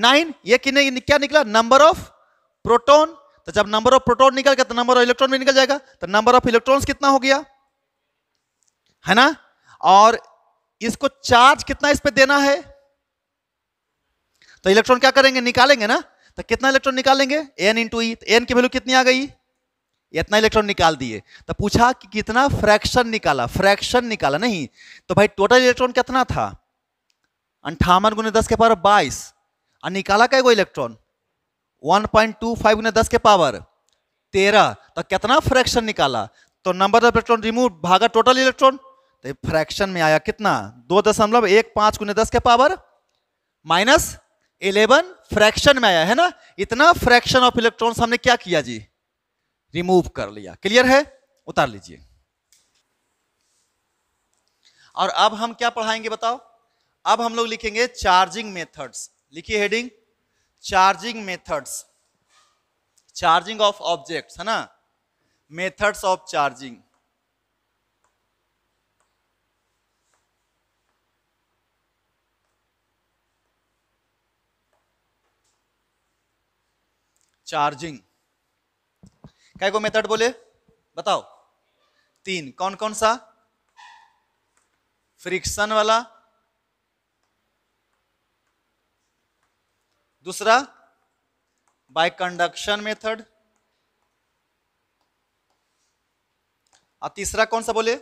नाइन ये क्या निकला नंबर ऑफ प्रोटोन तो जब नंबर ऑफ प्रोटोन निकल गया तो नंबर ऑफ इलेक्ट्रॉन भी निकल जाएगा तो नंबर ऑफ इलेक्ट्रॉन कितना हो गया है ना और इसको चार्ज कितना इस पर देना है तो इलेक्ट्रॉन क्या करेंगे निकालेंगे ना तो कितना इलेक्ट्रॉन निकालेंगे एन इंटू ई एन की वैल्यू कितनी आ गई इतना इलेक्ट्रॉन निकाल दिए तो पूछा कि कितना फ्रैक्शन निकाला फ्रैक्शन निकाला नहीं तो भाई टोटल इलेक्ट्रॉन कितना था अंठावन गुने दस के पार बाईस और निकाला क्या electron one point two five दस के पावर तेरह तो कितना फ्रैक्शन निकाला तो नंबर ऑफ इलेक्ट्रॉन रिमूव भागा टोटल इलेक्ट्रॉन तो फ्रैक्शन में आया कितना दो दशमलव एक पांच गुने दस के पावर माइनस इलेवन फ्रैक्शन में आया है ना इतना फ्रैक्शन ऑफ इलेक्ट्रॉन हमने क्या किया जी रिमूव कर लिया क्लियर है उतार लीजिए और अब हम क्या पढ़ाएंगे बताओ अब हम लोग लिखेंगे चार्जिंग मेथड्स लिखिए heading charging methods charging of objects है ना मेथड्स ऑफ चार्जिंग चार्जिंग क्या को मेथड बोले बताओ तीन कौन कौन सा फ्रिक्शन वाला दूसरा बाय कंडक्शन मेथड और तीसरा कौन सा बोले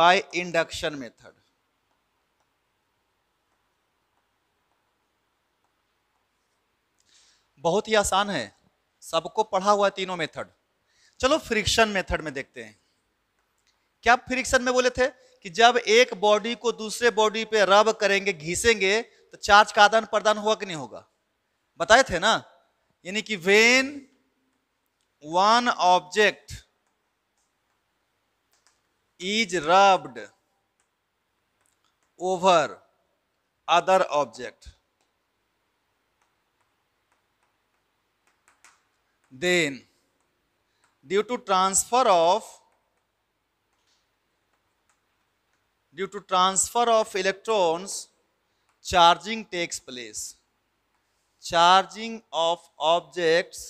बाय इंडक्शन मेथड बहुत ही आसान है सबको पढ़ा हुआ तीनों मेथड चलो फ्रिक्शन मेथड में देखते हैं क्या फ्रिक्शन में बोले थे कि जब एक बॉडी को दूसरे बॉडी पे रब करेंगे घिसेंगे तो चार्ज का आदान प्रदान होगा कि नहीं होगा बताए थे ना यानी कि when one object is rubbed over other object then due to transfer of due to transfer of electrons charging takes place charging of objects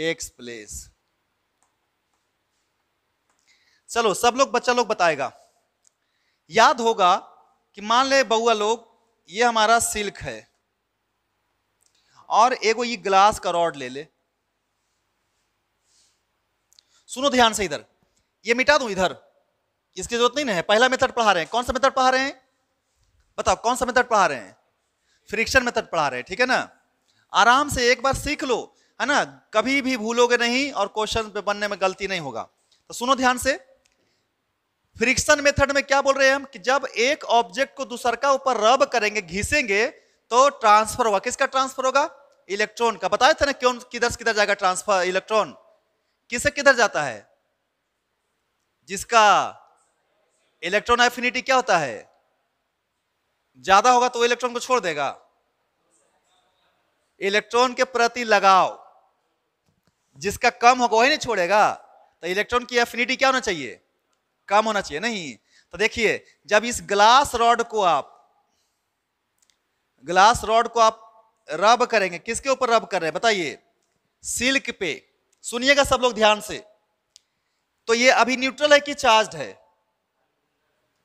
takes place चलो सब लोग बच्चा लोग बताएगा याद होगा कि मान ले बउआ लोग ये हमारा सिल्क है और एगो ये ग्लास का रॉड ले ले सुनो ध्यान से इधर ये मिटा दूं इधर इसकी जरूरत नहीं ना है पहला मेथड पढ़ा रहे हैं कौन सा मेथड पढ़ा रहे हैं बताओ कौन सा मेथड पढ़ा रहे हैं फ्रिक्शन मेथड पढ़ा रहे हैं ठीक है ना आराम से एक बार सीख लो है ना कभी भी भूलोगे नहीं और क्वेश्चन पे बनने में गलती नहीं होगा तो सुनो ध्यान से फ्रिक्शन मेथड में क्या बोल रहे हैं हम कि जब एक ऑब्जेक्ट को दूसर का ऊपर रब करेंगे घिसेंगे तो ट्रांसफर होगा किसका ट्रांसफर होगा इलेक्ट्रॉन का बताया था ना क्यों किधर से किधर जाएगा ट्रांसफर इलेक्ट्रॉन किसे किधर जाता है जिसका इलेक्ट्रॉन एफिनिटी क्या होता है ज्यादा होगा तो इलेक्ट्रॉन को छोड़ देगा इलेक्ट्रॉन के प्रति लगाव जिसका कम होगा वही नहीं छोड़ेगा तो इलेक्ट्रॉन की एफिनिटी क्या होना चाहिए कम होना चाहिए नहीं तो देखिए जब इस ग्लास रॉड को आप ग्लास रॉड को आप रब करेंगे किसके ऊपर रब कर रहे हैं बताइए सिल्क पे सुनिएगा सब लोग ध्यान से तो ये अभी न्यूट्रल है कि चार्ज है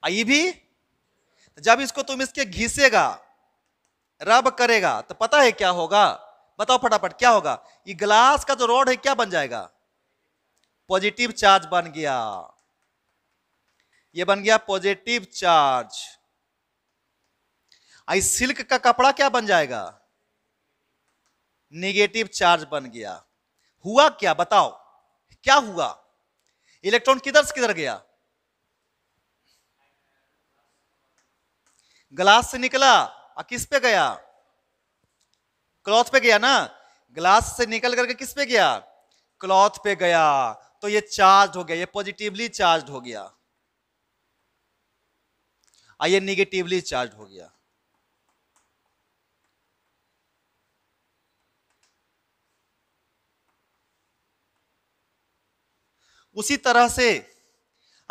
ये भी जब इसको तुम इसके घिसेगा रब करेगा तो पता है क्या होगा बताओ फटाफट क्या होगा ये ग्लास का जो रॉड है क्या बन जाएगा पॉजिटिव चार्ज बन गया ये बन गया पॉजिटिव चार्ज आई सिल्क का कपड़ा क्या बन जाएगा निगेटिव चार्ज बन गया हुआ क्या बताओ क्या हुआ इलेक्ट्रॉन किधर से किधर गया ग्लास से निकला और किस पे गया क्लॉथ पे गया ना ग्लास से निकल करके किस पे गया क्लॉथ पे गया तो ये चार्ज हो गया ये पॉजिटिवली चार्ज हो गया और ये निगेटिवली चार्ज हो गया उसी तरह से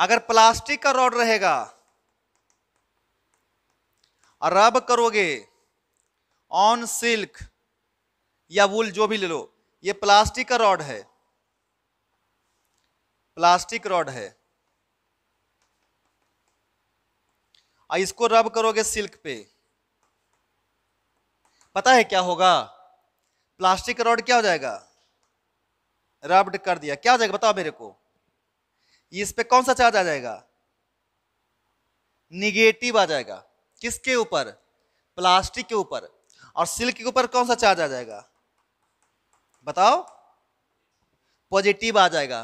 अगर प्लास्टिक का रॉड रहेगा रब करोगे ऑन सिल्क या वुल जो भी ले लो ये प्लास्टिक का रॉड है प्लास्टिक रॉड है और इसको रब करोगे सिल्क पे पता है क्या होगा प्लास्टिक रॉड क्या हो जाएगा रबड कर दिया क्या हो जाएगा बताओ मेरे को इस पे कौन सा चार्ज आ जाएगा निगेटिव आ जाएगा किसके ऊपर प्लास्टिक के ऊपर और सिल्क के ऊपर कौन सा चार्ज आ जाएगा बताओ पॉजिटिव आ जाएगा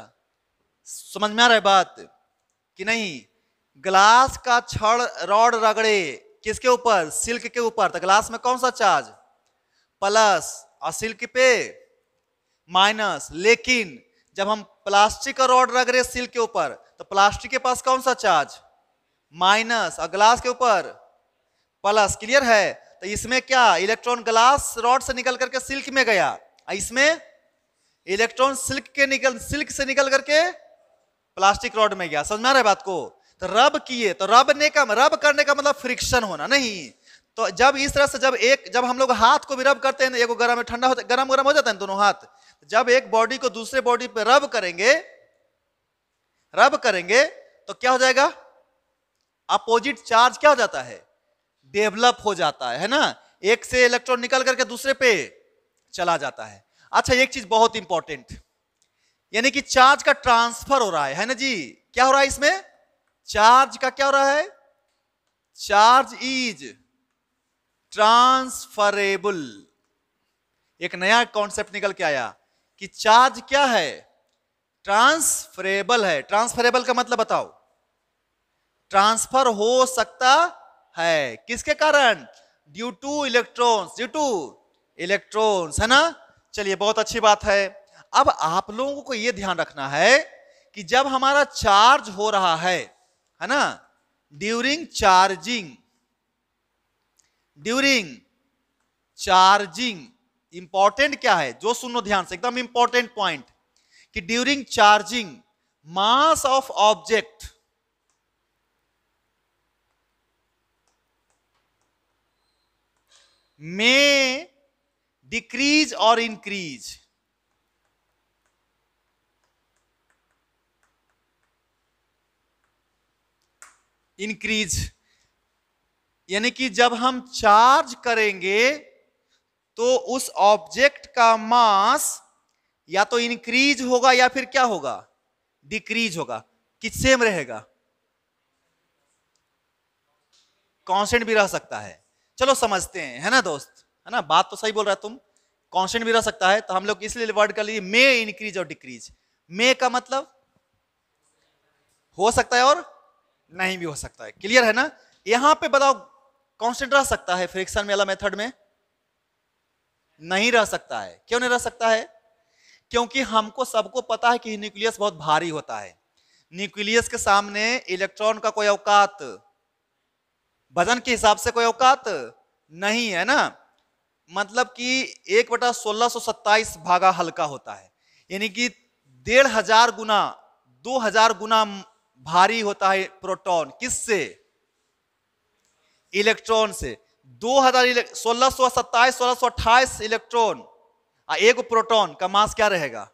समझ में आ रहा है बात कि नहीं ग्लास का छड़ रॉड रगड़े किसके ऊपर सिल्क के ऊपर तो ग्लास में कौन सा चार्ज प्लस और सिल्क पे माइनस लेकिन जब हम प्लास्टिक का रॉड रगड़े सिल्क के ऊपर तो प्लास्टिक के पास कौन सा चार्ज माइनस और ग्लास के ऊपर प्लस क्लियर है तो इसमें क्या इलेक्ट्रॉन ग्लास रॉड से निकल करके सिल्क में गया इसमें इलेक्ट्रॉन सिल्क के निकल सिल्क से निकल करके प्लास्टिक रॉड में गया समझ में आ रहा है बात को तो रब किए तो रब ने का रब करने का मतलब फ्रिक्शन होना नहीं तो जब इस तरह से जब एक जब हम लोग हाथ को भी रब करते हैं तो एगो गर्म ठंडा होता गर्म गर्म हो जाता है दोनों हाथ जब एक बॉडी को दूसरे बॉडी पे रब करेंगे रब करेंगे तो क्या हो जाएगा अपोजिट चार्ज क्या हो जाता है डेवलप हो जाता है है ना एक से इलेक्ट्रॉन निकल करके दूसरे पे चला जाता है अच्छा एक चीज बहुत इंपॉर्टेंट यानी कि चार्ज का ट्रांसफर हो रहा है है ना जी क्या हो रहा है इसमें चार्ज का क्या हो रहा है चार्ज इज ट्रांसफरेबल एक नया कॉन्सेप्ट निकल के आया कि चार्ज क्या है ट्रांसफरेबल है ट्रांसफरेबल का मतलब बताओ ट्रांसफर हो सकता है किसके कारण due to electrons due to electrons है ना चलिए बहुत अच्छी बात है अब आप लोगों को यह ध्यान रखना है कि जब हमारा चार्ज हो रहा है है ना during charging during charging important क्या है जो सुनो ध्यान से एकदम इंपॉर्टेंट पॉइंट कि during charging mass of object may decrease और इंक्रीज इंक्रीज यानी कि जब हम चार्ज करेंगे तो उस ऑब्जेक्ट का मास या तो इंक्रीज होगा या फिर क्या होगा डिक्रीज होगा कि सेम रहेगा कांस्टेंट भी रह सकता है चलो समझते हैं है ना दोस्त है ना बात तो सही बोल रहा है तुम कॉन्स्टेंट भी रह सकता है तो हम लोग इसलिए वर्ड कर लीजिए मे इंक्रीज और डिक्रीज मे का मतलब हो सकता है और नहीं भी हो सकता है क्लियर है ना यहां पे बताओ कॉन्स्टेंट रह सकता है फ्रिक्शन वाला मेथड में नहीं रह सकता है क्यों नहीं रह सकता है क्योंकि हमको सबको पता है कि न्यूक्लियस बहुत भारी होता है न्यूक्लियस के सामने इलेक्ट्रॉन का कोई अवकात भजन के हिसाब से कोई औकात नहीं है ना मतलब कि एक बटा सोलह सो सत्ताईस भागा हल्का होता है यानी कि डेढ़ हजार गुना दो हजार गुना भारी होता है प्रोटॉन किससे इलेक्ट्रॉन से दो हजार सोलह सो सत्ताईस सोलह सो अट्ठाईस इलेक्ट्रॉन और एक प्रोटॉन का मास क्या रहेगा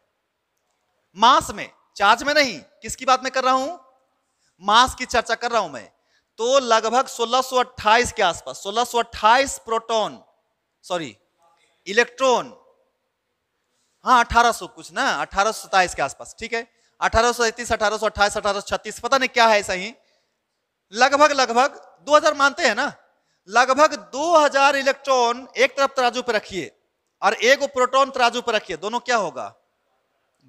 मास में चार्ज में नहीं किसकी बात में कर रहा हूं मास की चर्चा कर रहा हूं मैं तो लगभग 1628 के आसपास 1628 प्रोटॉन सॉरी इलेक्ट्रॉन हाँ 1800 कुछ ना अठारह के आसपास ठीक है अठारह सौ इकतीस अठारह सौ अट्ठाईस अठारह छत्तीस पता नहीं क्या है ऐसा ही लगभग लगभग 2000 मानते हैं ना लगभग 2000 इलेक्ट्रॉन एक तरफ तराजू पर रखिए और एक प्रोटॉन तराजू पर रखिए दोनों क्या होगा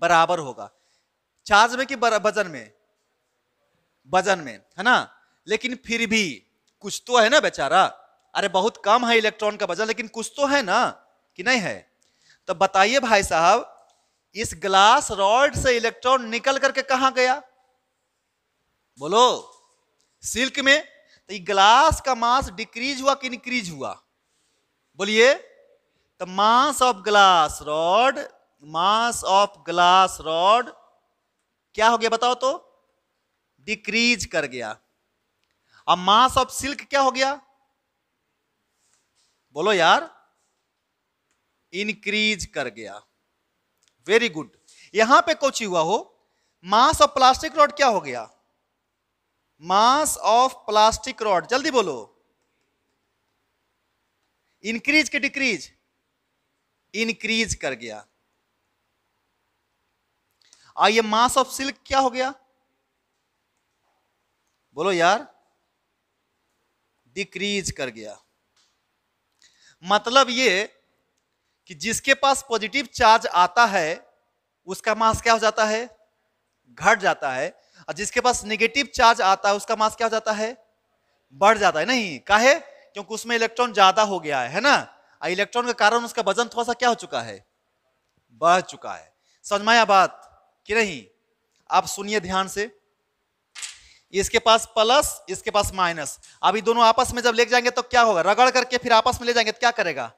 बराबर होगा चार्ज में कि वजन में वजन में है ना लेकिन फिर भी कुछ तो है ना बेचारा अरे बहुत कम है इलेक्ट्रॉन का वजन लेकिन कुछ तो है ना कि नहीं है तो बताइए भाई साहब इस ग्लास रॉड से इलेक्ट्रॉन निकल करके कहा गया बोलो सिल्क में तो ग्लास का मास डिक्रीज हुआ कि इंक्रीज हुआ बोलिए तो mass of glass rod mass of glass rod क्या हो गया बताओ तो डिक्रीज कर गया अब मास ऑफ सिल्क क्या हो गया बोलो यार इंक्रीज कर गया वेरी गुड यहां पे कुछ हुआ हो मास ऑफ प्लास्टिक रॉड क्या हो गया मास ऑफ प्लास्टिक रॉड जल्दी बोलो इंक्रीज के डिक्रीज इंक्रीज कर गया और ये मास ऑफ सिल्क क्या हो गया बोलो यार डिक्रीज कर गया मतलब ये कि जिसके पास पॉजिटिव चार्ज आता है उसका मास क्या हो जाता है घट जाता है और जिसके पास नेगेटिव चार्ज आता है उसका मास क्या हो जाता है बढ़ जाता है नहीं काहे क्योंकि उसमें इलेक्ट्रॉन ज्यादा हो गया है है ना इलेक्ट्रॉन के कारण उसका वजन थोड़ा सा क्या हो चुका है बढ़ चुका है समझ में आया बात कि नहीं आप सुनिए ध्यान से इसके पास प्लस इसके पास माइनस अभी दोनों आपस में जब ले जाएंगे तो क्या होगा रगड़ करके फिर आपस में ले जाएंगे तो क्या करेगा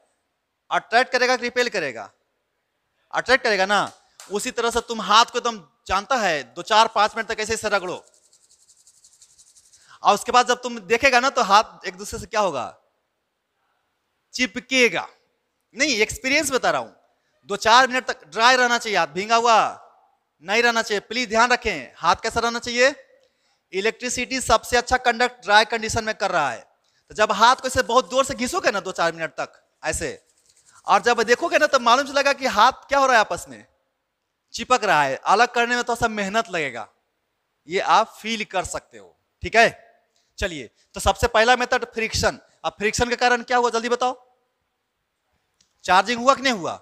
अट्रैक्ट करेगा रिपेल करेगा अट्रैक्ट करेगा ना उसी तरह से तुम हाथ को एकदम जानता है दो चार पांच मिनट तक ऐसे ऐसे रगड़ो और उसके बाद जब तुम देखेगा ना तो हाथ एक दूसरे से क्या होगा चिपकेगा नहीं एक्सपीरियंस बता रहा हूं दो चार मिनट तक ड्राई रहना चाहिए हाथ भींगा हुआ नहीं रहना चाहिए प्लीज ध्यान रखें हाथ कैसा रहना चाहिए इलेक्ट्रिसिटी सबसे अच्छा कंडक्ट ड्राई कंडीशन में कर रहा है तो जब हाथ को इसे बहुत दूर से घिसोगे ना दो चार मिनट तक ऐसे और जब देखोगे ना तो मालूम चलेगा कि हाथ क्या हो रहा है आपस में चिपक रहा है अलग करने में थोड़ा तो सा मेहनत लगेगा ये आप फील कर सकते हो ठीक है चलिए तो सबसे पहला मेथड फ्रिक्शन अब फ्रिक्शन के कारण क्या हुआ जल्दी बताओ चार्जिंग हुआ कि नहीं हुआ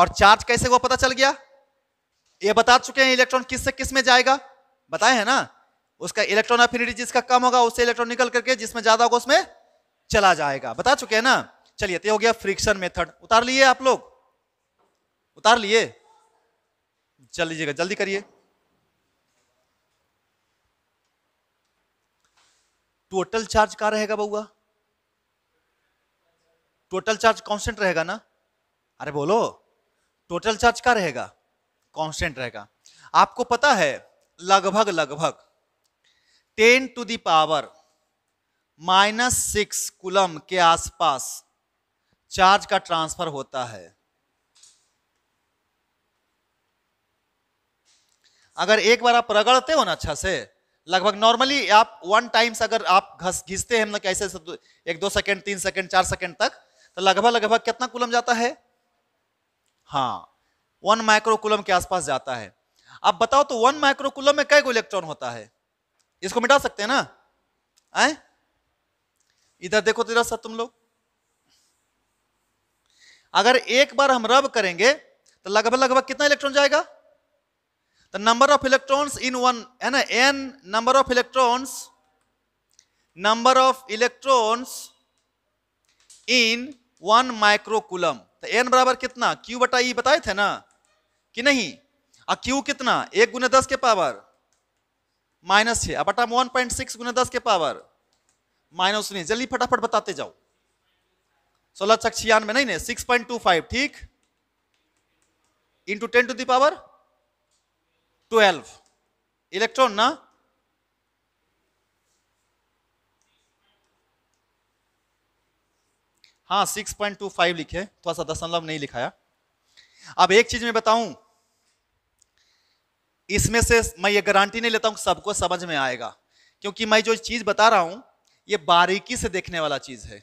और चार्ज कैसे हुआ पता चल गया ये बता चुके हैं इलेक्ट्रॉन किस से किस में जाएगा बताए हैं ना उसका इलेक्ट्रॉन अफिनिटी जिसका कम होगा उससे इलेक्ट्रॉन निकल करके जिसमें ज्यादा होगा उसमें चला जाएगा बता चुके हैं ना चलिए तो हो गया फ्रिक्शन मेथड उतार लिए आप लोग उतार लिए चल लीजिएगा जल्दी करिए टोटल चार्ज क्या रहेगा बउआ टोटल चार्ज कांस्टेंट रहेगा ना अरे बोलो टोटल चार्ज क्या रहेगा कांस्टेंट रहेगा आपको पता है लगभग लगभग ten to the power minus six coulomb के आसपास चार्ज का ट्रांसफर होता है अगर एक बार आप रगड़ते हो ना अच्छा से लगभग नॉर्मली आप वन टाइम्स अगर आप घस घिसते हैं ना कैसे एक दो सेकंड तीन सेकंड चार सेकंड तक तो लगभग लगभग कितना कुलम जाता है हाँ वन माइक्रोकुलम के आसपास जाता है आप बताओ तो वन माइक्रोकुलम में कई गो इलेक्ट्रॉन होता है इसको मिटा सकते हैं ना आए इधर देखो तेरा सर तुम लोग अगर एक बार हम रब करेंगे तो लगभग लगभग कितना इलेक्ट्रॉन जाएगा तो number of electrons in one है ना N number of electrons number of electrons in one microcoulomb तो एन बराबर कितना क्यू बटा ई e बताए थे ना कि नहीं और क्यू कितना एक गुना दस के पावर माइनस छः अब बटा वन पॉइंट सिक्स गुना दस के पावर माइनस नहीं जल्दी फटाफट बताते जाओ सोलह छक छियानवे नहीं नहीं सिक्स पॉइंट टू फाइव ठीक into ten to the power twelve electron ना हाँ सिक्स पॉइंट टू फाइव लिखे थोड़ा सा दशमलव नहीं लिखाया अब एक चीज में बताऊं इसमें से मैं ये गारंटी नहीं लेता हूँ सबको समझ में आएगा क्योंकि मैं जो चीज़ बता रहा हूँ ये बारीकी से देखने वाला चीज़ है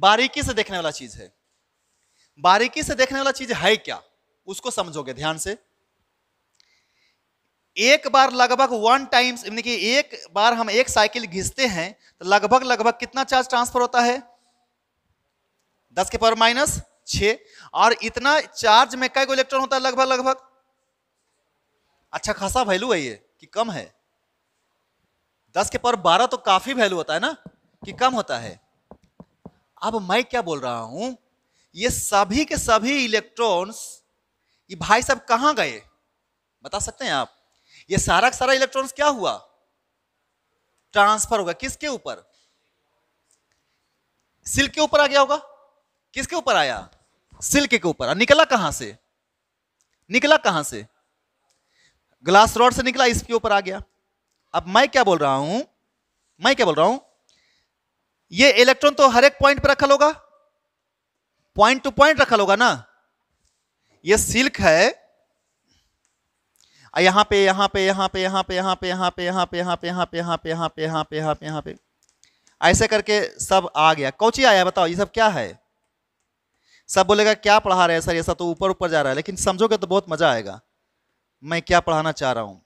बारीकी से देखने वाला चीज़ है बारीकी से देखने वाला चीज़ है क्या उसको समझोगे ध्यान से एक बार लगभग वन टाइम्स यानी कि एक बार हम एक साइकिल घिसते हैं तो लगभग लगभग कितना चार्ज ट्रांसफर होता है दस के पावर माइनस छ और इतना चार्ज में कई को इलेक्ट्रॉन होता है लगभग लगभग अच्छा खासा वैल्यू है ये कि कम है दस के पावर बारह तो काफी वैल्यू होता है ना कि कम होता है अब मैं क्या बोल रहा हूं ये सभी के सभी इलेक्ट्रॉन्स ये भाई साहब कहां गए बता सकते हैं आप ये सारा का सारा इलेक्ट्रॉन्स क्या हुआ ट्रांसफर होगा किसके ऊपर सिल्क के ऊपर आ गया होगा किसके ऊपर आया सिल्क के ऊपर निकला कहां से निकला कहां से ग्लास रॉड से निकला इसके ऊपर आ गया अब मैं क्या बोल रहा हूं मैं क्या बोल रहा हूं ये इलेक्ट्रॉन तो हर एक पॉइंट पर रखा होगा पॉइंट टू पॉइंट रखा होगा ना ये सिल्क है यहां पे यहां पे यहां पे यहां पे यहां पे यहां पे यहां पे यहां पे यहां पे यहां पे यहां पे यहां पे यहां पे यहां पे ऐसे करके सब आ गया कौची आया बताओ ये सब क्या है सब बोलेगा क्या पढ़ा रहे हैं सर ऐसा तो ऊपर ऊपर जा रहा है लेकिन समझोगे तो बहुत मजा आएगा मैं क्या पढ़ाना चाह रहा हूं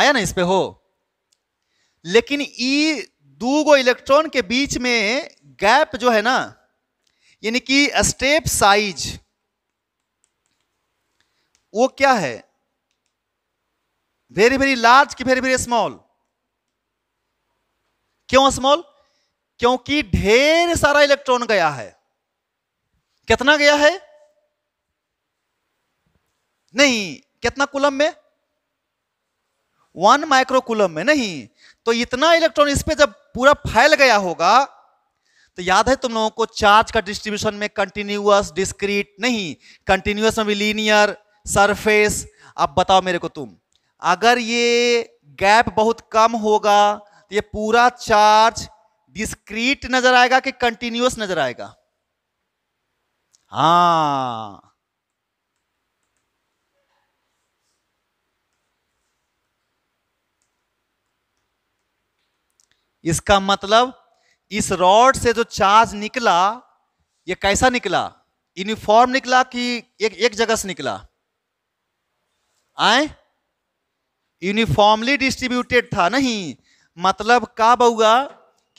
आया ना इस पे हो लेकिन ई दू गो इलेक्ट्रॉन के बीच में गैप जो है ना यानी कि स्टेप साइज वो क्या है वेरी वेरी लार्ज कि वेरी वेरी स्मॉल क्यों स्मॉल क्योंकि ढेर सारा इलेक्ट्रॉन गया है कितना गया है नहीं कितना कुलम में वन माइक्रो कुलम में नहीं तो इतना इलेक्ट्रॉन इस पर जब पूरा फैल गया होगा तो याद है तुम लोगों को चार्ज का डिस्ट्रीब्यूशन में कंटिन्यूअस डिस्क्रीट नहीं कंटिन्यूअस में भी लीनियर सरफेस अब बताओ मेरे को तुम अगर ये गैप बहुत कम होगा तो ये पूरा चार्ज डिस्क्रीट नजर आएगा कि कंटिन्यूस नजर आएगा हाँ इसका मतलब इस रॉड से जो चार्ज निकला ये कैसा निकला यूनिफॉर्म निकला कि एक एक जगह से निकला आए यूनिफॉर्मली डिस्ट्रीब्यूटेड था नहीं मतलब का बउआ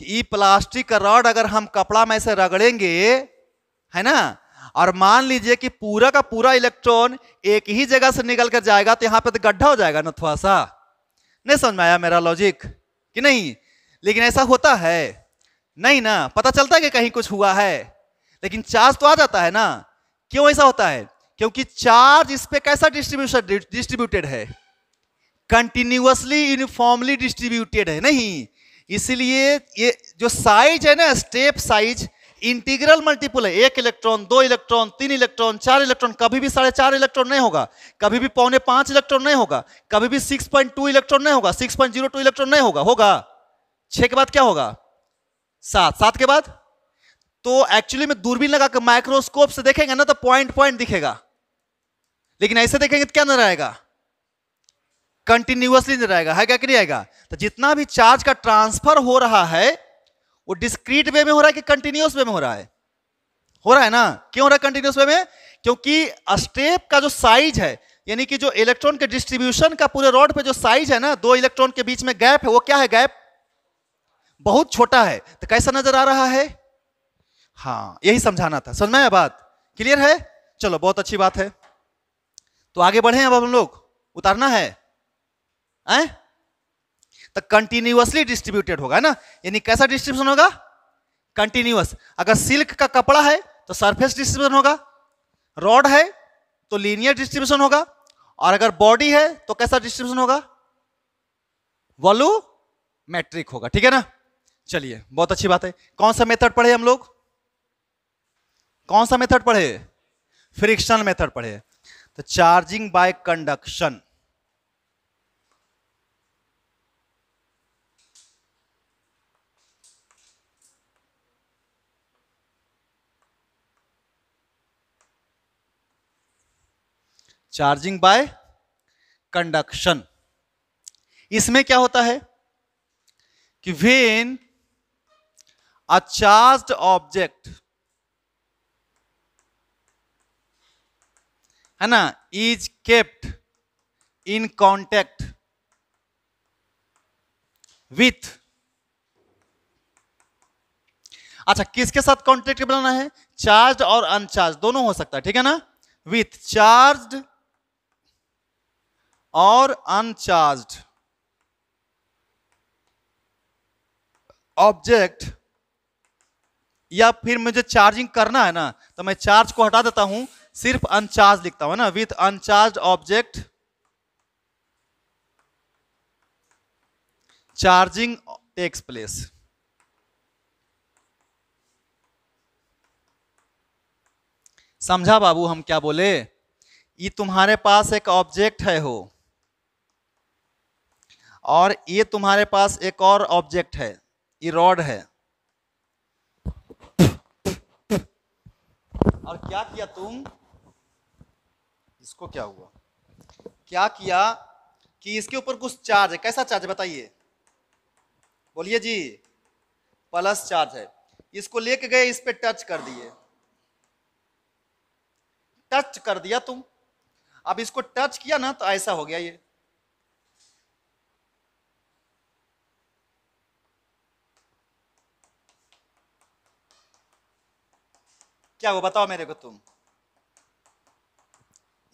कि ये प्लास्टिक का रॉड अगर हम कपड़ा में से रगड़ेंगे है ना और मान लीजिए कि पूरा का पूरा इलेक्ट्रॉन एक ही जगह से निकल कर जाएगा तो यहां पे तो गड्ढा हो जाएगा ना थोड़ा सा नहीं समझ में आया मेरा लॉजिक कि नहीं लेकिन ऐसा होता है नहीं ना पता चलता है कि कहीं कुछ हुआ है लेकिन चार्ज तो आ जाता है ना क्यों ऐसा होता है क्योंकि चार्ज इस पर कैसा डिस्ट्रीब्यूशन डिस्ट्रीब्यूटेड है कंटिन्यूसली यूनिफॉर्मली डिस्ट्रीब्यूटेड है नहीं इसलिए ये जो साइज है ना स्टेप साइज इंटीग्रल मल्टीपल है एक इलेक्ट्रॉन दो इलेक्ट्रॉन तीन इलेक्ट्रॉन चार इलेक्ट्रॉन कभी भी साढ़े चार इलेक्ट्रॉन नहीं होगा कभी भी पौने पांच इलेक्ट्रॉन नहीं होगा कभी भी सिक्स पॉइंट टू इलेक्ट्रॉन नहीं होगा six point zero two electron नहीं होगा होगा छह के बाद क्या होगा सात सात के बाद तो एक्चुअली में दूरबीन लगाकर माइक्रोस्कोप से देखेंगे ना तो पॉइंट पॉइंट दिखेगा लेकिन ऐसे देखेंगे तो क्या नजर आएगा कंटिन्यूसली नहीं रहेगा है क्या कि नहीं आएगा तो जितना भी चार्ज का ट्रांसफर हो रहा है वो डिस्क्रीट वे में हो रहा है कि कंटिन्यूस वे में हो रहा है हो रहा है ना क्यों हो रहा है कंटिन्यूस वे में क्योंकि स्टेप का जो साइज है यानी कि जो इलेक्ट्रॉन के डिस्ट्रीब्यूशन का पूरे रॉड पे जो साइज है ना दो इलेक्ट्रॉन के बीच में गैप है वो क्या है गैप बहुत छोटा है तो कैसा नजर आ रहा है हाँ यही समझाना था समझ में बात क्लियर है चलो बहुत अच्छी बात है तो आगे बढ़े अब हम लोग उतारना है है तो कंटिन्यूसली डिस्ट्रीब्यूटेड होगा ना यानी कैसा डिस्ट्रीब्यूशन होगा कंटिन्यूस अगर सिल्क का कपड़ा है तो सरफेस डिस्ट्रीब्यूशन होगा रॉड है तो लीनियर डिस्ट्रीब्यूशन होगा और अगर बॉडी है तो कैसा डिस्ट्रीब्यूशन होगा वॉलू मैट्रिक होगा ठीक है ना चलिए बहुत अच्छी बात है कौन सा मेथड पढ़े हम लोग कौन सा मेथड पढ़े फ्रिक्शन मेथड पढ़े तो charging by conduction charging by conduction इसमें क्या होता है कि वेन अ चार्ज ऑब्जेक्ट है ना is kept in contact with अच्छा किसके साथ कॉन्टेक्ट बनाना है चार्ज और अनचार्ज दोनों हो सकता है ठीक है ना विथ चार्ज और अनचार्ज ऑब्जेक्ट या फिर मुझे चार्जिंग करना है ना तो मैं चार्ज को हटा देता हूं सिर्फ अनचार्ज लिखता हूं ना with uncharge object charging takes place समझा बाबू हम क्या बोले ये तुम्हारे पास एक ऑब्जेक्ट है हो और ये तुम्हारे पास एक और ऑब्जेक्ट है ये रॉड है और क्या किया तुम इसको क्या हुआ क्या किया कि इसके ऊपर कुछ चार्ज है कैसा चार्ज है बताइए बोलिए जी प्लस चार्ज है इसको लेके गए इस पे टच कर दिए टच कर दिया तुम अब इसको टच किया ना तो ऐसा हो गया ये क्या हुआ बताओ मेरे को तुम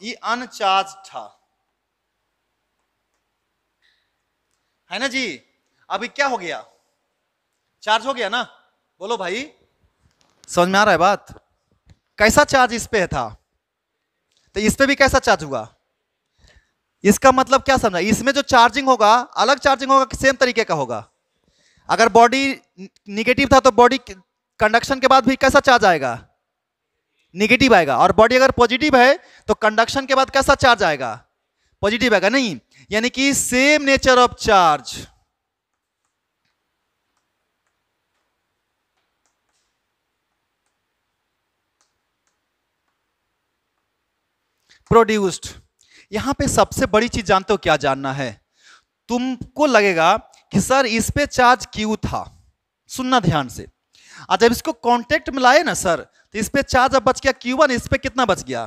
ये अनचार्ज था है ना जी अभी क्या हो गया चार्ज हो गया ना बोलो भाई समझ में आ रहा है बात कैसा चार्ज इस पे था तो इस पे भी कैसा चार्ज हुआ इसका मतलब क्या समझा इसमें जो चार्जिंग होगा अलग चार्जिंग होगा कि सेम तरीके का होगा अगर बॉडी निगेटिव था तो बॉडी कंडक्शन के बाद भी कैसा चार्ज आएगा निगेटिव आएगा और बॉडी अगर पॉजिटिव है तो कंडक्शन के बाद कैसा चार्ज आएगा पॉजिटिव आएगा नहीं यानी कि same nature of charge produced यहां पे सबसे बड़ी चीज जानते हो क्या जानना है तुमको लगेगा कि सर इस पे चार्ज क्यू था सुनना ध्यान से आज अच्छा, जब इसको कांटेक्ट में लाए ना सर तो इस पे चार्ज अब बच गया वन इस पे कितना बच गया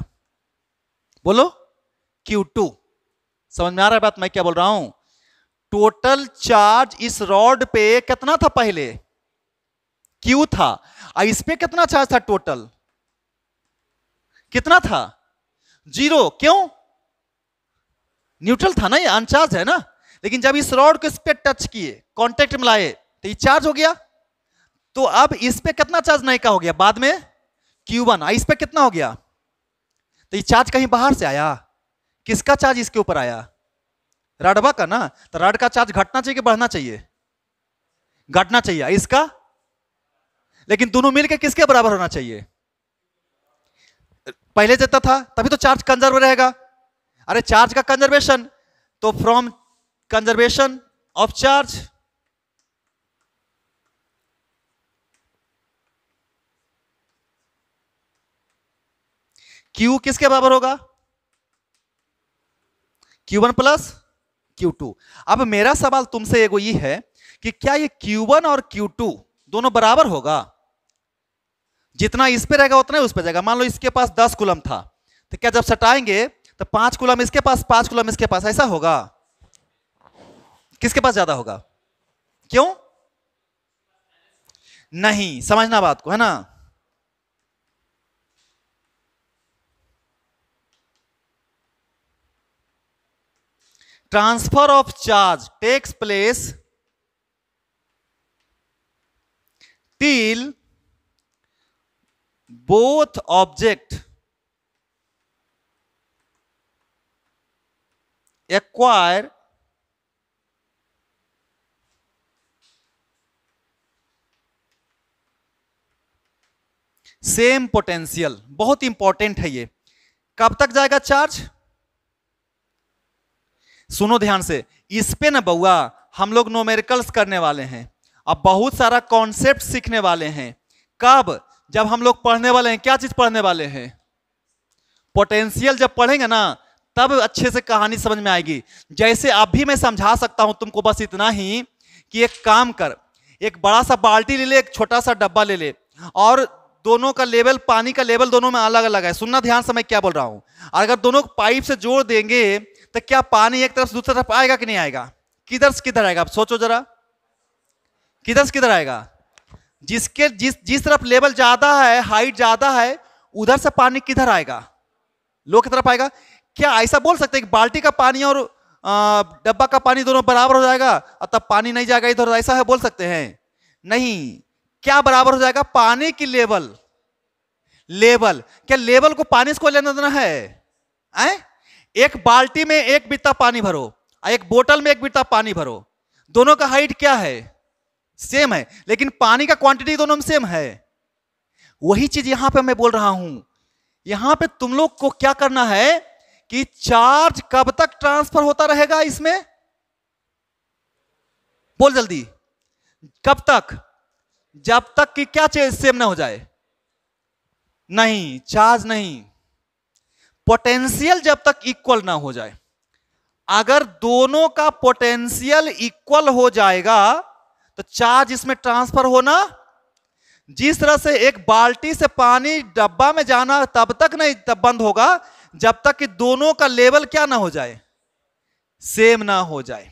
बोलो क्यू टू समझ में आ रहा है बात मैं क्या बोल रहा हूं टोटल चार्ज इस रॉड पे कितना था पहले क्यू था और इस पे कितना चार्ज था टोटल कितना था जीरो क्यों न्यूट्रल था ना ये अनचार्ज है ना लेकिन जब इस रॉड को इस पे टच किए कॉन्टेक्ट में लाए तो ये चार्ज हो गया तो अब इस पे कितना चार्ज नहीं का हो गया बाद में Q1 इस पर कितना हो गया तो ये चार्ज कहीं बाहर से आया किसका चार्ज इसके ऊपर आया रडवा का ना तो रड का चार्ज घटना चाहिए कि बढ़ना चाहिए घटना चाहिए इसका लेकिन दोनों मिलकर किसके बराबर होना चाहिए पहले जितना था तभी तो चार्ज कंजर्व रहेगा अरे चार्ज का कंजर्वेशन तो from conservation of charge Q किसके बराबर होगा Q one plus Q two अब मेरा सवाल तुमसे एगो ये है कि क्या ये क्यू वन और क्यू टू दोनों बराबर होगा जितना इस पे रहेगा उतना ही उस पे जाएगा मान लो इसके पास दस कुलम था तो क्या जब सटाएंगे तो पांच कुलम इसके पास पांच कुलम इसके पास ऐसा होगा किसके पास ज्यादा होगा क्यों नहीं समझना बात को है ना transfer of charge takes place till both object acquire same potential बहुत इंपॉर्टेंट है ये कब तक जाएगा चार्ज सुनो ध्यान से इस पे ना बउआ हम लोग नोमेरिकल्स करने वाले हैं अब बहुत सारा कॉन्सेप्ट सीखने वाले हैं कब जब हम लोग पढ़ने वाले हैं क्या चीज पढ़ने वाले हैं पोटेंशियल जब पढ़ेंगे ना तब अच्छे से कहानी समझ में आएगी जैसे अब भी मैं समझा सकता हूं तुमको बस इतना ही कि एक काम कर एक बड़ा सा बाल्टी ले ले एक छोटा सा डब्बा ले ले और दोनों का लेवल पानी का लेवल दोनों में अलग अलग है सुनना ध्यान से मैं क्या बोल रहा हूं अगर दोनों पाइप से जोड़ देंगे तो क्या पानी एक तरफ से दूसरी तरफ आएगा कि नहीं आएगा किधर से किधर आएगा आप सोचो जरा किधर से किधर आएगा जिसके जिस जिस तरफ लेवल ज्यादा है हाइट ज्यादा है उधर से पानी किधर आएगा लो की तरफ आएगा क्या ऐसा बोल सकते हैं कि बाल्टी का पानी और डब्बा का पानी दोनों बराबर हो जाएगा और तब पानी नहीं जाएगा इधर ऐसा है बोल सकते हैं नहीं क्या बराबर हो जाएगा पानी की लेवल लेवल क्या लेवल को पानी से कोई लेना देना है आए? एक बाल्टी में एक बित्ता पानी भरो और एक बोतल में एक बित्ता पानी भरो दोनों का हाइट क्या है सेम है लेकिन पानी का क्वांटिटी दोनों में सेम है वही चीज यहां पे मैं बोल रहा हूं यहां पे तुम लोग को क्या करना है कि चार्ज कब तक ट्रांसफर होता रहेगा इसमें बोल जल्दी कब तक जब तक कि क्या चीज सेम ना हो जाए नहीं चार्ज नहीं पोटेंशियल जब तक इक्वल ना हो जाए अगर दोनों का पोटेंशियल इक्वल हो जाएगा तो चार्ज इसमें ट्रांसफर होना जिस तरह से एक बाल्टी से पानी डब्बा में जाना तब तक नहीं तब बंद होगा जब तक कि दोनों का लेवल क्या ना हो जाए सेम ना हो जाए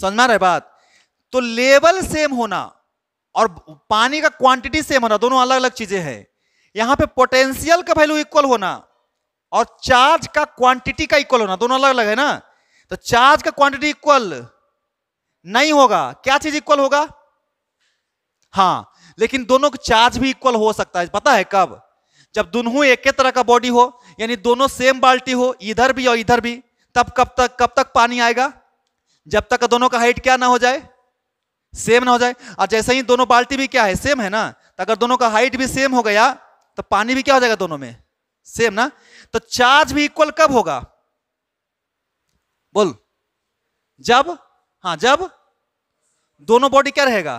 समझ में रहे बात तो लेवल सेम होना और पानी का क्वांटिटी सेम होना दोनों अलग अलग चीजें हैं यहां पे पोटेंशियल का वैल्यू इक्वल होना और चार्ज का क्वांटिटी का इक्वल होना दोनों अलग अलग है ना तो चार्ज का क्वांटिटी इक्वल नहीं होगा क्या चीज इक्वल होगा हाँ लेकिन दोनों का चार्ज भी इक्वल हो सकता है पता है कब जब दोनों एक तरह का बॉडी हो यानी दोनों सेम बाल्टी हो इधर भी और इधर भी तब कब तक कब तक पानी आएगा जब तक दोनों का हाइट क्या ना हो जाए सेम ना हो जाए और जैसे ही दोनों बाल्टी भी क्या है सेम है ना तो अगर दोनों का हाइट भी सेम हो गया तो पानी भी क्या हो जाएगा दोनों में सेम ना तो चार्ज भी इक्वल कब होगा बोल जब हाँ जब दोनों बॉडी क्या रहेगा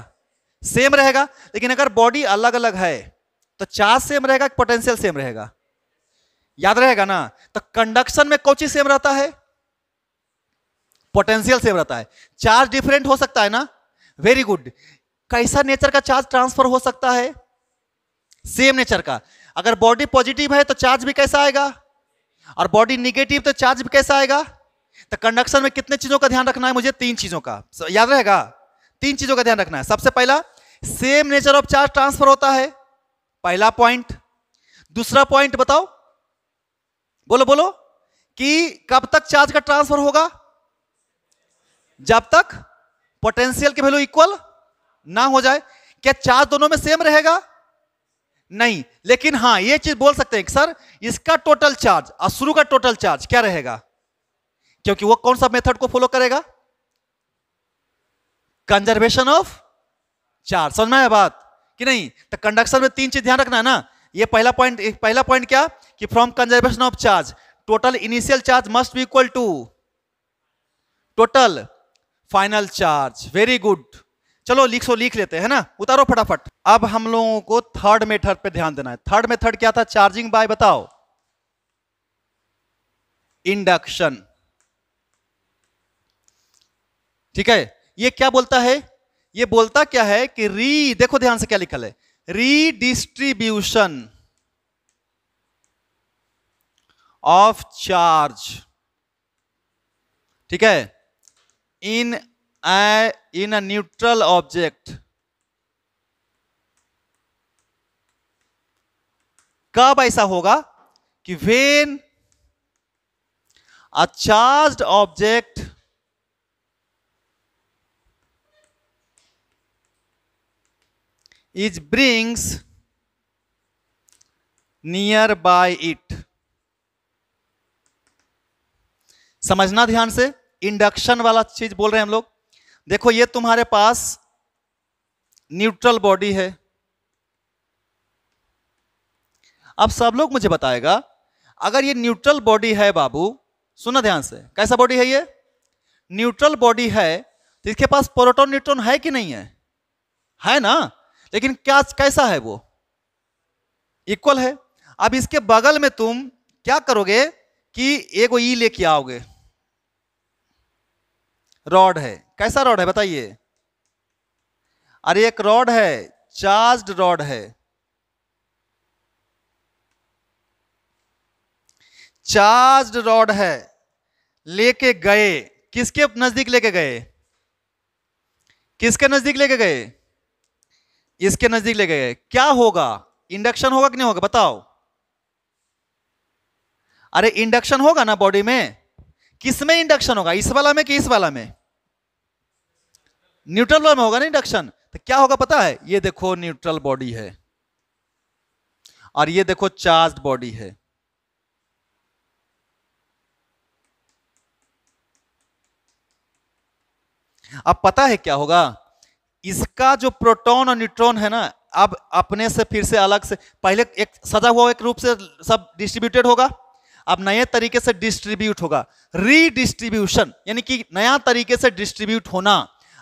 सेम रहेगा लेकिन अगर बॉडी अलग अलग है तो चार्ज सेम रहेगा पोटेंशियल सेम रहेगा याद रहेगा ना तो कंडक्शन में कौची सेम रहता है पोटेंशियल सेम रहता है चार्ज डिफरेंट हो सकता है ना वेरी गुड कैसा नेचर का चार्ज ट्रांसफर हो सकता है सेम नेचर का अगर बॉडी पॉजिटिव है तो चार्ज भी कैसा आएगा और बॉडी निगेटिव तो चार्ज कैसा आएगा तो कंडक्शन में कितने चीजों का ध्यान रखना है मुझे तीन चीजों का याद रहेगा तीन चीजों का ध्यान रखना है सबसे पहला same nature of charge transfer होता है पहला पॉइंट दूसरा पॉइंट बताओ बोलो बोलो कि कब तक चार्ज का ट्रांसफर होगा जब तक पोटेंशियल की वैल्यू इक्वल ना हो जाए क्या चार्ज दोनों में सेम रहेगा नहीं लेकिन हाँ ये चीज बोल सकते हैं सर इसका टोटल चार्ज अश्रु का टोटल चार्ज क्या रहेगा क्योंकि वो कौन सा मेथड को फॉलो करेगा कंजर्वेशन ऑफ चार्ज समझ में आया बात कि नहीं तो कंडक्शन में तीन चीज ध्यान रखना है ना ये पहला पॉइंट पहला पॉइंट क्या कि from conservation of charge total initial charge must be equal to total final charge very good चलो लिख सो लिख लेते हैं ना उतारो फटाफट अब हम लोगों को थर्ड मेथड पे ध्यान देना है थर्ड मेथड क्या था चार्जिंग बाय बताओ इंडक्शन ठीक है ये क्या बोलता है ये बोलता क्या है कि री देखो ध्यान से क्या लिखा है रीडिस्ट्रीब्यूशन ऑफ चार्ज ठीक है इन ए इन अ न्यूट्रल ऑब्जेक्ट कब ऐसा होगा कि when a charge object is brings near by it समझना ध्यान से इंडक्शन वाला चीज बोल रहे हैं हम लोग देखो ये तुम्हारे पास न्यूट्रल बॉडी है अब सब लोग मुझे बताएगा अगर ये न्यूट्रल बॉडी है बाबू सुना ध्यान से कैसा बॉडी है ये न्यूट्रल बॉडी है तो इसके पास प्रोटोन न्यूट्रॉन है कि नहीं है है ना लेकिन क्या कैसा है वो इक्वल है अब इसके बगल में तुम क्या करोगे कि वो ई e लेके आओगे रॉड है कैसा रॉड है बताइए अरे एक रॉड है चार्ज रॉड है चार्ज रॉड है लेके गए किसके नजदीक लेके गए किसके नजदीक लेके गए इसके नजदीक लेके गए क्या होगा इंडक्शन होगा कि नहीं होगा बताओ अरे इंडक्शन होगा ना बॉडी में किसमें इंडक्शन होगा इस वाला में कि इस वाला में न्यूट्रल वाला में होगा ना इंडक्शन तो क्या होगा पता है ये देखो न्यूट्रल बॉडी है और ये देखो चार्ज बॉडी है अब पता है क्या होगा इसका जो प्रोटॉन और न्यूट्रॉन है ना अब अपने से फिर से अलग से पहले एक सजा हुआ एक रूप से सब डिस्ट्रीब्यूटेड होगा अब नए तरीके से डिस्ट्रीब्यूट होगा रीडिस्ट्रीब्यूशन यानी कि नया तरीके से डिस्ट्रीब्यूट होना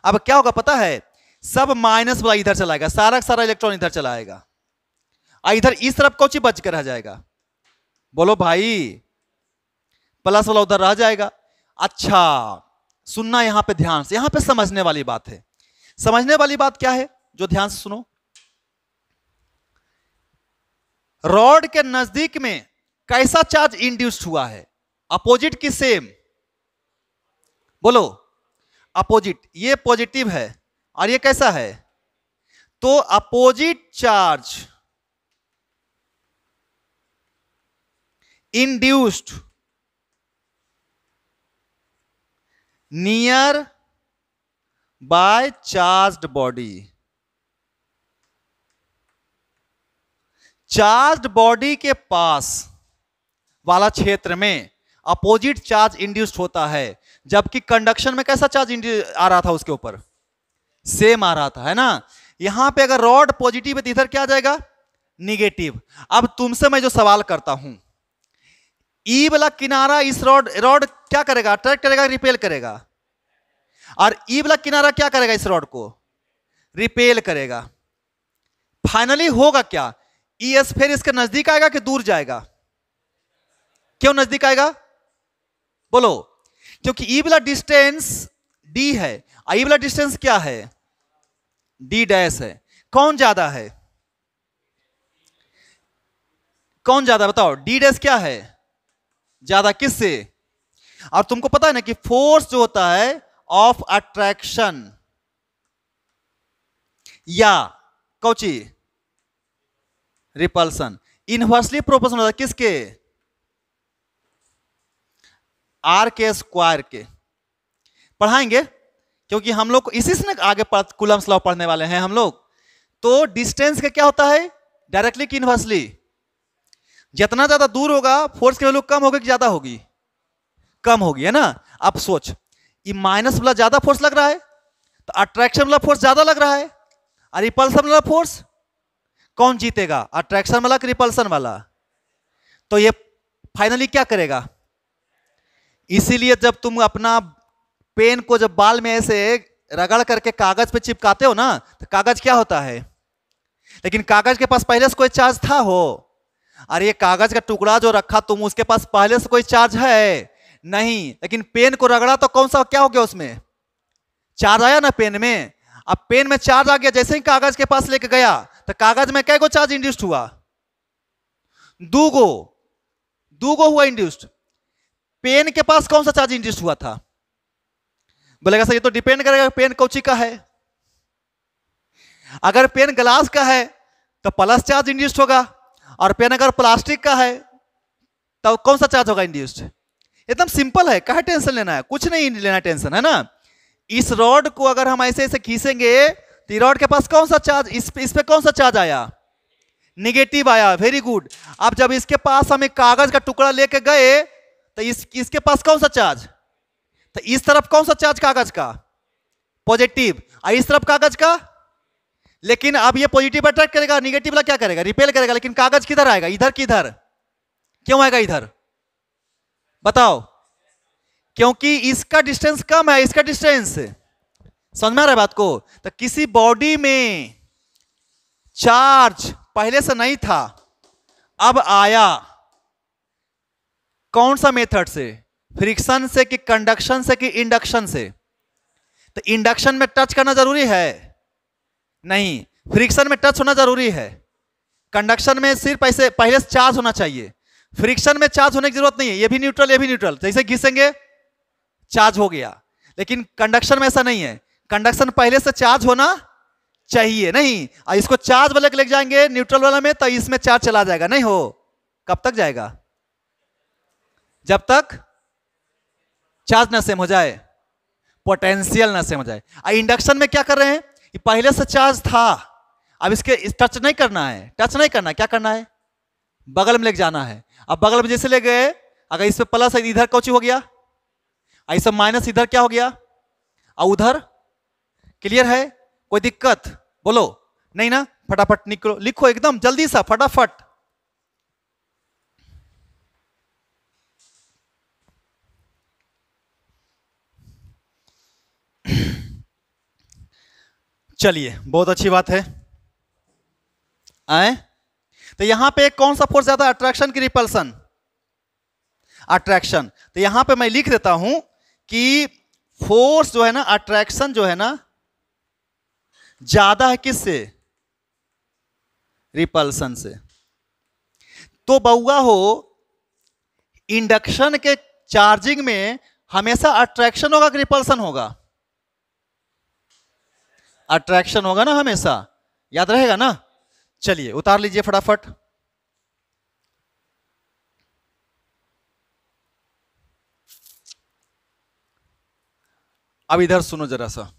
अब क्या होगा पता है सब माइनस वाला इधर चलाएगा सारा सारा इलेक्ट्रॉन इधर चलाएगा आएगा इधर इस तरफ कौची बच के रह जाएगा बोलो भाई प्लस वाला उधर रह जाएगा अच्छा सुनना यहां पे ध्यान से यहां पे समझने वाली बात है समझने वाली बात क्या है जो ध्यान से सुनो रॉड के नजदीक में कैसा चार्ज इंड्यूस्ड हुआ है अपोजिट की सेम बोलो अपोजिट ये पॉजिटिव है और ये कैसा है तो opposite charge induced near by charge body charge body के पास वाला क्षेत्र में अपोजिट चार्ज इंड्यूस्ड होता है जबकि कंडक्शन में कैसा चार्ज आ रहा था उसके ऊपर सेम आ रहा था है ना यहां पे अगर रॉड पॉजिटिव है तो इधर क्या आ जाएगा निगेटिव अब तुमसे मैं जो सवाल करता हूं ई वाला किनारा इस रॉड रॉड क्या करेगा अट्रैक्ट करेगा रिपेल करेगा और ई वाला किनारा क्या करेगा इस रॉड को रिपेल करेगा फाइनली होगा क्या ई एस फिर इसके नजदीक आएगा कि दूर जाएगा क्यों नजदीक आएगा बोलो क्योंकि ई वाला डिस्टेंस डी है ई वाला डिस्टेंस क्या है डी डैश है कौन ज्यादा है कौन ज्यादा बताओ डी डैश क्या है ज्यादा किससे और तुमको पता है ना कि फोर्स जो होता है ऑफ अट्रैक्शन या कौची रिपल्सन इनवर्सली प्रोपोर्शनल होता है किसके आर के स्क्वायर के पढ़ाएंगे क्योंकि हम लोग इसी से ना आगे कुलम्स लॉ पढ़ने वाले हैं हम लोग तो डिस्टेंस का क्या होता है डायरेक्टली कि इनवर्सली जितना ज्यादा दूर होगा फोर्स की वैल्यू कम होगी कि ज्यादा होगी कम होगी है ना आप सोच ये माइनस वाला ज्यादा फोर्स लग रहा है तो अट्रैक्शन वाला फोर्स ज्यादा लग रहा है और रिपल्सन वाला फोर्स कौन जीतेगा अट्रैक्शन वाला कि रिपल्सन वाला तो ये फाइनली क्या करेगा इसीलिए जब तुम अपना पेन को जब बाल में ऐसे रगड़ करके कागज पे चिपकाते हो ना तो कागज क्या होता है लेकिन कागज के पास पहले से कोई चार्ज था हो और ये कागज का टुकड़ा जो रखा तुम उसके पास पहले से कोई चार्ज है नहीं लेकिन पेन को रगड़ा तो कौन सा क्या हो गया उसमें चार्ज आया ना पेन में अब पेन में चार्ज आ गया जैसे ही कागज के पास लेके गया तो कागज में कै गो चार्ज इंड्यूस्ड हुआ दू गो दू गो हुआ इंड्यूस्ड पेन के पास कौन सा चार्ज इंड्यूस्ड हुआ था बोलेगा सर ये तो डिपेंड करेगा पेन कौची का है अगर पेन ग्लास का है तो प्लस चार्ज इंड्यूस्ड होगा और पेन अगर प्लास्टिक का है तो कौन सा चार्ज होगा इंड्यूस्ड एकदम सिंपल है कहा टेंशन लेना है कुछ नहीं लेना टेंशन है ना इस रॉड को अगर हम ऐसे ऐसे खींचेंगे तो रॉड के पास कौन सा चार्ज इस इस पे कौन सा चार्ज आया निगेटिव आया वेरी गुड अब जब इसके पास हम एक कागज का टुकड़ा लेके गए तो इस इसके पास कौन सा चार्ज तो इस तरफ कौन सा चार्ज कागज का पॉजिटिव और इस तरफ कागज का लेकिन अब ये पॉजिटिव अट्रैक्ट करेगा निगेटिव वाला क्या करेगा रिपेल करेगा लेकिन कागज किधर आएगा इधर किधर क्यों आएगा इधर बताओ क्योंकि इसका डिस्टेंस कम है इसका डिस्टेंस समझ में आ रहा है बात को तो किसी बॉडी में चार्ज पहले से नहीं था अब आया कौन सा मेथड से फ्रिक्शन से कि कंडक्शन से कि इंडक्शन से तो इंडक्शन में टच करना जरूरी है नहीं फ्रिक्शन में टच होना जरूरी है कंडक्शन में सिर्फ ऐसे पहले से चार्ज होना चाहिए फ्रिक्शन में चार्ज होने की जरूरत नहीं है ये भी न्यूट्रल ये भी न्यूट्रल जैसे घिसेंगे चार्ज हो गया लेकिन कंडक्शन में ऐसा नहीं है कंडक्शन पहले से चार्ज होना चाहिए नहीं और इसको चार्ज वाले लेके जाएंगे न्यूट्रल वाला में तो इसमें चार्ज चला जाएगा नहीं हो कब तक जाएगा जब तक चार्ज ना सेम हो जाए पोटेंशियल ना सेम हो जाए इंडक्शन में क्या कर रहे हैं ये पहले से चार्ज था अब इसके इस टच नहीं करना है टच नहीं करना क्या करना है बगल में लेके जाना है अब बगल में जैसे ले गए अगर इस पर प्लस इधर कौची हो गया ऐसा माइनस इधर क्या हो गया और उधर क्लियर है कोई दिक्कत बोलो नहीं ना फटाफट निकलो लिखो एकदम जल्दी सा फटाफट चलिए बहुत अच्छी बात है आए तो यहां पे कौन सा फोर्स ज्यादा अट्रैक्शन की रिपल्सन अट्रैक्शन तो यहां पे मैं लिख देता हूं कि फोर्स जो है ना अट्रैक्शन जो है ना ज्यादा है किससे रिपल्सन से तो बउआ हो इंडक्शन के चार्जिंग में हमेशा अट्रैक्शन होगा कि रिपल्सन होगा अट्रैक्शन होगा ना हमेशा याद रहेगा ना चलिए उतार लीजिए फटाफट अब इधर सुनो जरा सा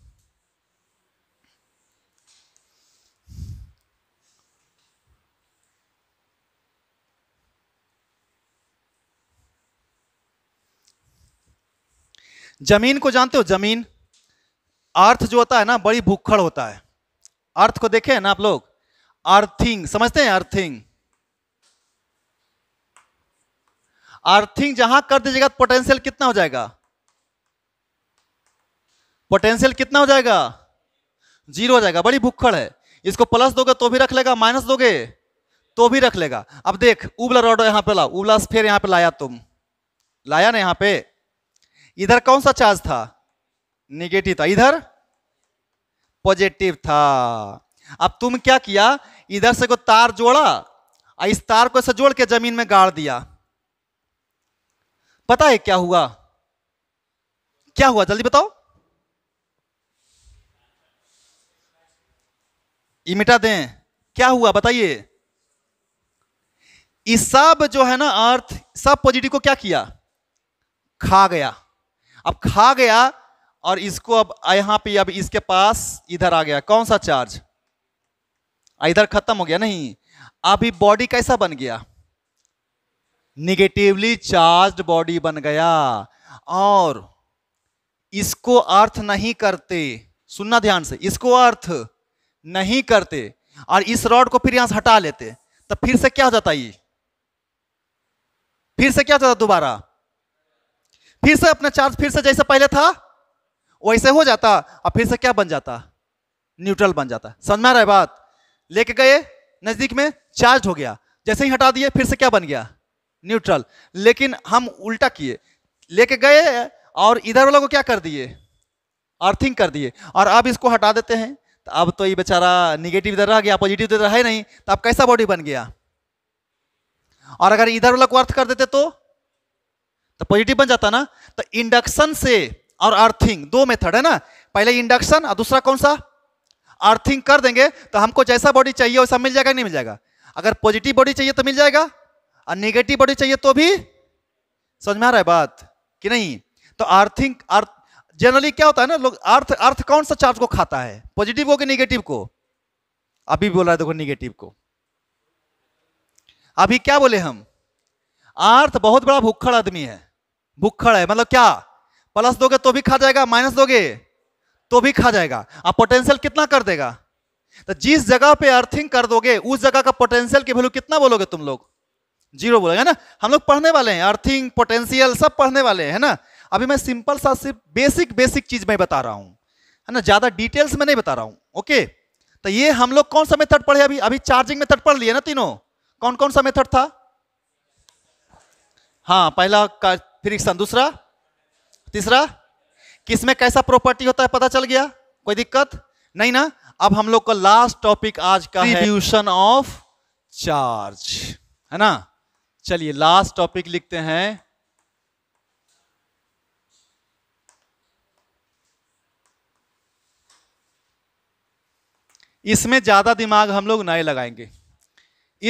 जमीन को जानते हो जमीन अर्थ जो होता है ना बड़ी भूखड़ होता है अर्थ को देखे ना आप लोग अर्थिंग समझते हैं अर्थिंग अर्थिंग जहां कर दीजिएगा तो पोटेंशियल कितना हो जाएगा पोटेंशियल कितना हो जाएगा जीरो हो जाएगा बड़ी भूखड़ है इसको प्लस दोगे तो भी रख लेगा माइनस दोगे तो भी रख लेगा अब देख उबला रॉड यहां पे ला उबला फिर यहां पे लाया तुम लाया ना यहां पे इधर कौन सा चार्ज था निगेटिव था इधर पॉजिटिव था अब तुम क्या किया इधर से को तार जोड़ा और इस तार को ऐसे जोड़ के जमीन में गाड़ दिया पता है क्या हुआ क्या हुआ जल्दी बताओ मिटा दें क्या हुआ बताइए इस सब जो है ना अर्थ सब पॉजिटिव को क्या किया खा गया अब खा गया और इसको अब यहां पे अब इसके पास इधर आ गया कौन सा चार्ज इधर खत्म हो गया नहीं अभी बॉडी कैसा बन गया निगेटिवली चार्ज बॉडी बन गया और इसको अर्थ नहीं करते सुनना ध्यान से इसको अर्थ नहीं करते और इस रॉड को फिर यहां से हटा लेते तो फिर से क्या हो जाता ये फिर से क्या हो जाता दोबारा फिर से अपना चार्ज फिर से जैसे पहले था वैसे हो जाता और फिर से क्या बन जाता न्यूट्रल बन जाता समझ में आ रहा है बात लेके गए नज़दीक में चार्ज हो गया जैसे ही हटा दिए फिर से क्या बन गया न्यूट्रल लेकिन हम उल्टा किए लेके गए और इधर वालों को क्या कर दिए अर्थिंग कर दिए और अब इसको हटा देते हैं तो अब तो ये बेचारा निगेटिव इधर रह गया पॉजिटिव तो इधर है नहीं तो अब कैसा बॉडी बन गया और अगर इधर वाला को अर्थ कर देते तो तो पॉजिटिव बन जाता ना तो इंडक्शन से और अर्थिंग दो मेथड है ना पहले इंडक्शन और दूसरा कौन सा अर्थिंग कर देंगे तो हमको जैसा बॉडी चाहिए वैसा मिल जाएगा नहीं मिल जाएगा अगर पॉजिटिव बॉडी चाहिए तो मिल जाएगा और निगेटिव बॉडी चाहिए तो भी समझ में आ रहा है बात कि नहीं तो अर्थिंग अर्थ जनरली क्या होता है ना लोग अर्थ अर्थ कौन सा चार्ज को खाता है पॉजिटिव को कि निगेटिव को अभी बोल रहा है देखो निगेटिव को अभी क्या बोले हम अर्थ बहुत बड़ा भुखड़ आदमी है भुखड़ है मतलब क्या प्लस दोगे तो भी खा जाएगा माइनस दोगे तो भी खा जाएगा आप पोटेंशियल कितना कर देगा तो जिस जगह पे अर्थिंग कर दोगे उस जगह का पोटेंशियल की वैल्यू कितना बोलोगे तुम लोग जीरो बोलोगे ना हम लोग पढ़ने वाले हैं अर्थिंग पोटेंशियल सब पढ़ने वाले हैं ना अभी मैं सिंपल सा सिर्फ बेसिक बेसिक चीज में बता रहा हूं है ना ज्यादा डिटेल्स में नहीं बता रहा हूं ओके तो ये हम लोग कौन सा मेथड पढ़े अभी अभी चार्जिंग मेथड पढ़ लिया ना तीनों कौन कौन सा मेथड था हाँ पहला फिर दूसरा तीसरा किसमें कैसा प्रॉपर्टी होता है पता चल गया कोई दिक्कत नहीं ना अब हम लोग का लास्ट टॉपिक आज का डिस्ट्रीब्यूशन ऑफ चार्ज है ना चलिए लास्ट टॉपिक लिखते हैं इसमें ज्यादा दिमाग हम लोग नहीं लगाएंगे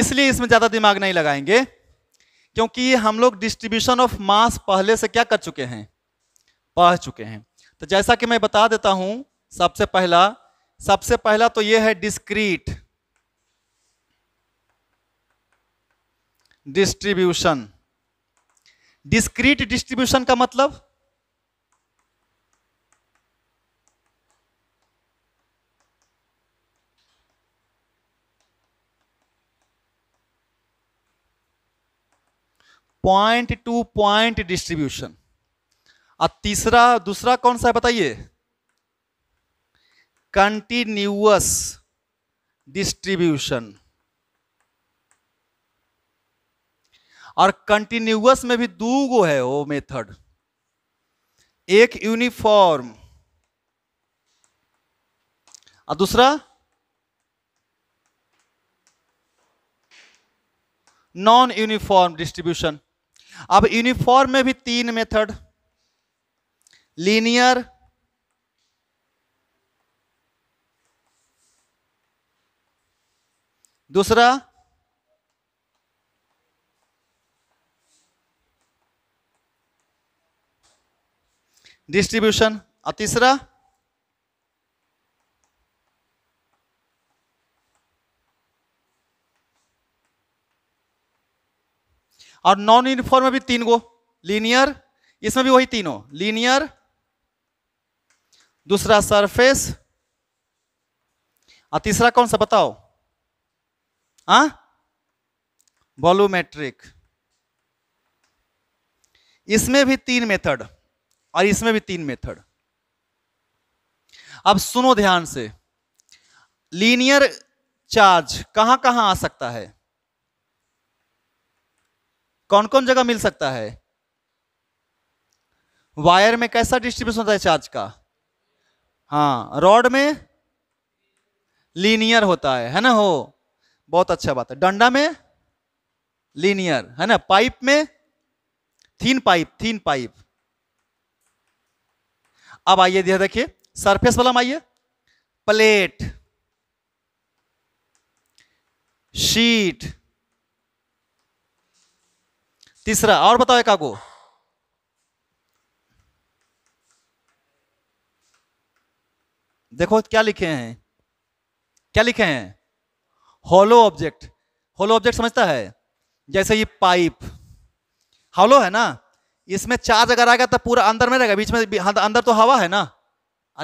इसलिए इसमें ज्यादा दिमाग नहीं लगाएंगे क्योंकि हम लोग डिस्ट्रीब्यूशन ऑफ मास पहले से क्या कर चुके हैं पढ़ चुके हैं तो जैसा कि मैं बता देता हूं सबसे पहला सबसे पहला तो यह है डिस्क्रीट डिस्ट्रीब्यूशन डिस्क्रीट डिस्ट्रीब्यूशन का मतलब पॉइंट टू पॉइंट डिस्ट्रीब्यूशन और तीसरा दूसरा कौन सा है बताइए कंटिन्यूअस डिस्ट्रीब्यूशन और कंटिन्यूअस में भी दो गो है वो मेथड एक यूनिफॉर्म और दूसरा नॉन यूनिफॉर्म डिस्ट्रीब्यूशन अब यूनिफॉर्म में भी तीन मेथड लीनियर दूसरा डिस्ट्रीब्यूशन और तीसरा और नॉन यूनिफॉर्म में भी तीन गो लीनियर इसमें भी वही तीनों लीनियर दूसरा सरफेस और तीसरा कौन सा बताओ आ वॉल्यूमेट्रिक इसमें भी तीन मेथड और इसमें भी तीन मेथड अब सुनो ध्यान से लीनियर चार्ज कहां कहां आ सकता है कौन कौन जगह मिल सकता है वायर में कैसा डिस्ट्रीब्यूशन होता है चार्ज का हाँ रॉड में लीनियर होता है है ना हो बहुत अच्छा बात है डंडा में लीनियर है ना पाइप में थीन पाइप थीन पाइप अब आइए ध्यान देखिए सरफेस वाला आइए प्लेट शीट तीसरा और बताओ एक आगो देखो क्या लिखे हैं क्या लिखे हैं होलो ऑब्जेक्ट होलो ऑब्जेक्ट समझता है जैसे ये पाइप होलो है ना इसमें चार्ज अगर आएगा तो पूरा अंदर में रहेगा बीच में अंदर तो हवा है ना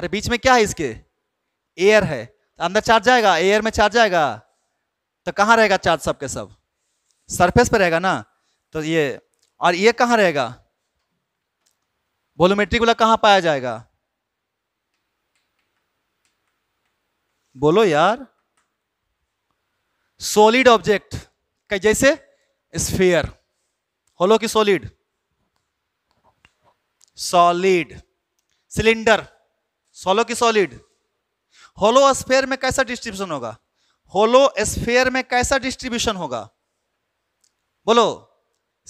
अरे बीच में क्या है इसके एयर है तो अंदर चार्ज जाएगा एयर में चार्ज जाएगा तो कहाँ रहेगा चार्ज सब सब सरफेस पर रहेगा ना तो ये और ये कहाँ रहेगा वोलोमेट्रिक वाला कहाँ पाया जाएगा बोलो यार सॉलिड ऑब्जेक्ट का जैसे स्फीयर होलो की सॉलिड सॉलिड सिलेंडर सोलो की सॉलिड होलो स्फेयर में कैसा डिस्ट्रीब्यूशन होगा होलो स्फेयर में कैसा डिस्ट्रीब्यूशन होगा बोलो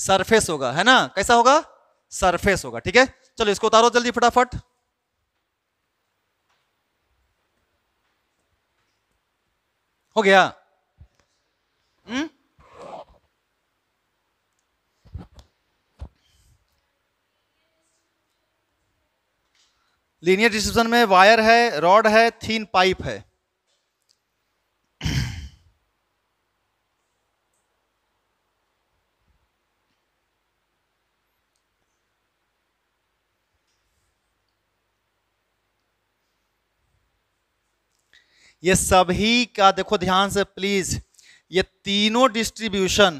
सरफेस होगा है ना कैसा होगा सरफेस होगा ठीक है चलो इसको उतारो जल्दी फटाफट हो गया हम्म लीनियर डिस्ट्रीब्यूशन में वायर है रॉड है थीन पाइप है ये सभी का देखो ध्यान से प्लीज ये तीनों डिस्ट्रीब्यूशन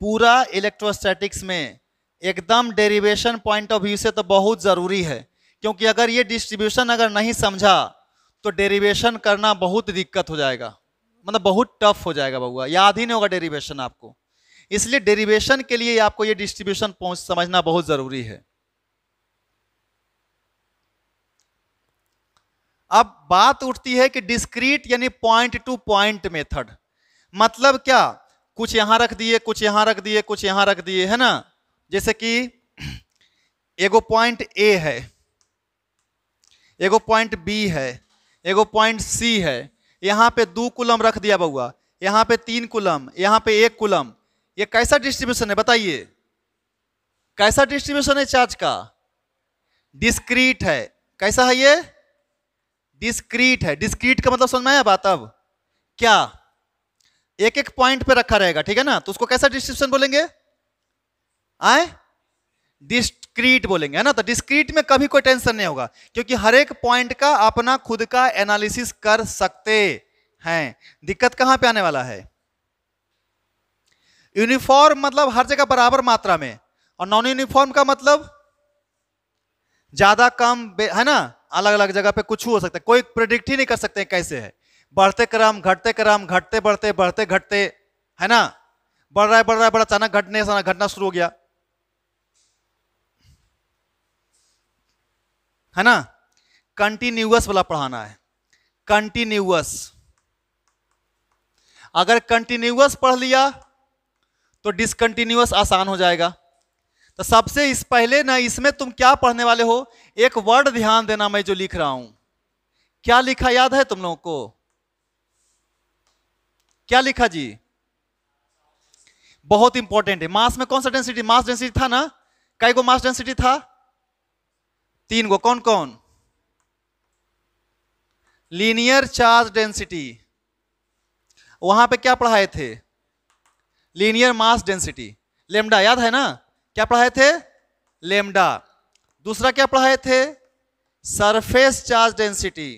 पूरा इलेक्ट्रोस्टैटिक्स में एकदम डेरिवेशन पॉइंट ऑफ व्यू से तो बहुत ज़रूरी है क्योंकि अगर ये डिस्ट्रीब्यूशन अगर नहीं समझा तो डेरिवेशन करना बहुत दिक्कत हो जाएगा मतलब बहुत टफ हो जाएगा बबुआ याद ही नहीं होगा डेरिवेशन आपको इसलिए डेरिवेशन के लिए आपको ये डिस्ट्रीब्यूशन पहुँच समझना बहुत ज़रूरी है अब बात उठती है कि डिस्क्रीट यानी पॉइंट टू पॉइंट मेथड मतलब क्या कुछ यहां रख दिए कुछ यहां रख दिए कुछ यहां रख दिए है ना जैसे कि एगो पॉइंट ए है एगो पॉइंट बी है एगो पॉइंट सी है यहां पे दो कुलम रख दिया बउआ यहां पे तीन कुलम यहां पे एक कुलम ये कैसा डिस्ट्रीब्यूशन है बताइए कैसा डिस्ट्रीब्यूशन है चार्ज का डिस्क्रीट है कैसा है ये डिस्क्रीट है डिस्क्रीट का मतलब समझ में आया बात अब क्या एक एक पॉइंट पे रखा रहेगा ठीक है ना तो उसको कैसा डिस्क्रिप्शन बोलेंगे आए डिस्क्रीट बोलेंगे है ना तो डिस्क्रीट में कभी कोई टेंशन नहीं होगा क्योंकि हर एक पॉइंट का अपना खुद का एनालिसिस कर सकते हैं दिक्कत कहां पे आने वाला है यूनिफॉर्म मतलब हर जगह बराबर मात्रा में और नॉन यूनिफॉर्म का मतलब ज्यादा कम है ना अलग अलग जगह पे कुछ हो सकता है कोई प्रिडिक्ट ही नहीं कर सकते कैसे है बढ़ते क्रम घटते क्रम घटते बढ़ते बढ़ते घटते है ना बढ़ रहा है बढ़ रहा है बढ़ा अचानक घटने अचानक घटना शुरू हो गया है ना कंटिन्यूअस वाला पढ़ाना है कंटिन्यूअस अगर कंटिन्यूअस पढ़ लिया तो डिसकंटिन्यूअस आसान हो जाएगा तो सबसे इस पहले ना इसमें तुम क्या पढ़ने वाले हो एक वर्ड ध्यान देना मैं जो लिख रहा हूं क्या लिखा याद है तुम लोगों को क्या लिखा जी बहुत इंपॉर्टेंट है मास में कौन सा डेंसिटी मास डेंसिटी था ना कई गो मास डेंसिटी था तीन गो कौन कौन लीनियर चार्ज डेंसिटी वहां पे क्या पढ़ाए थे लीनियर मास डेंसिटी लेमडा याद है ना क्या पढ़ाए थे लेमडा दूसरा क्या पढ़ाए थे सरफेस चार्ज डेंसिटी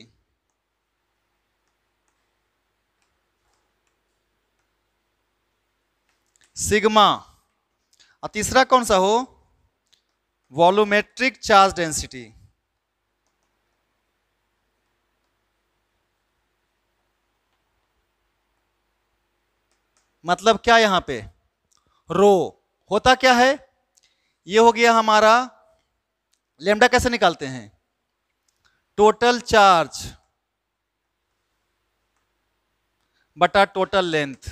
सिग्मा और तीसरा कौन सा हो वॉल्यूमेट्रिक चार्ज डेंसिटी मतलब क्या यहां पे रो होता क्या है ये हो गया हमारा लेमडा कैसे निकालते हैं टोटल चार्ज बटा टोटल लेंथ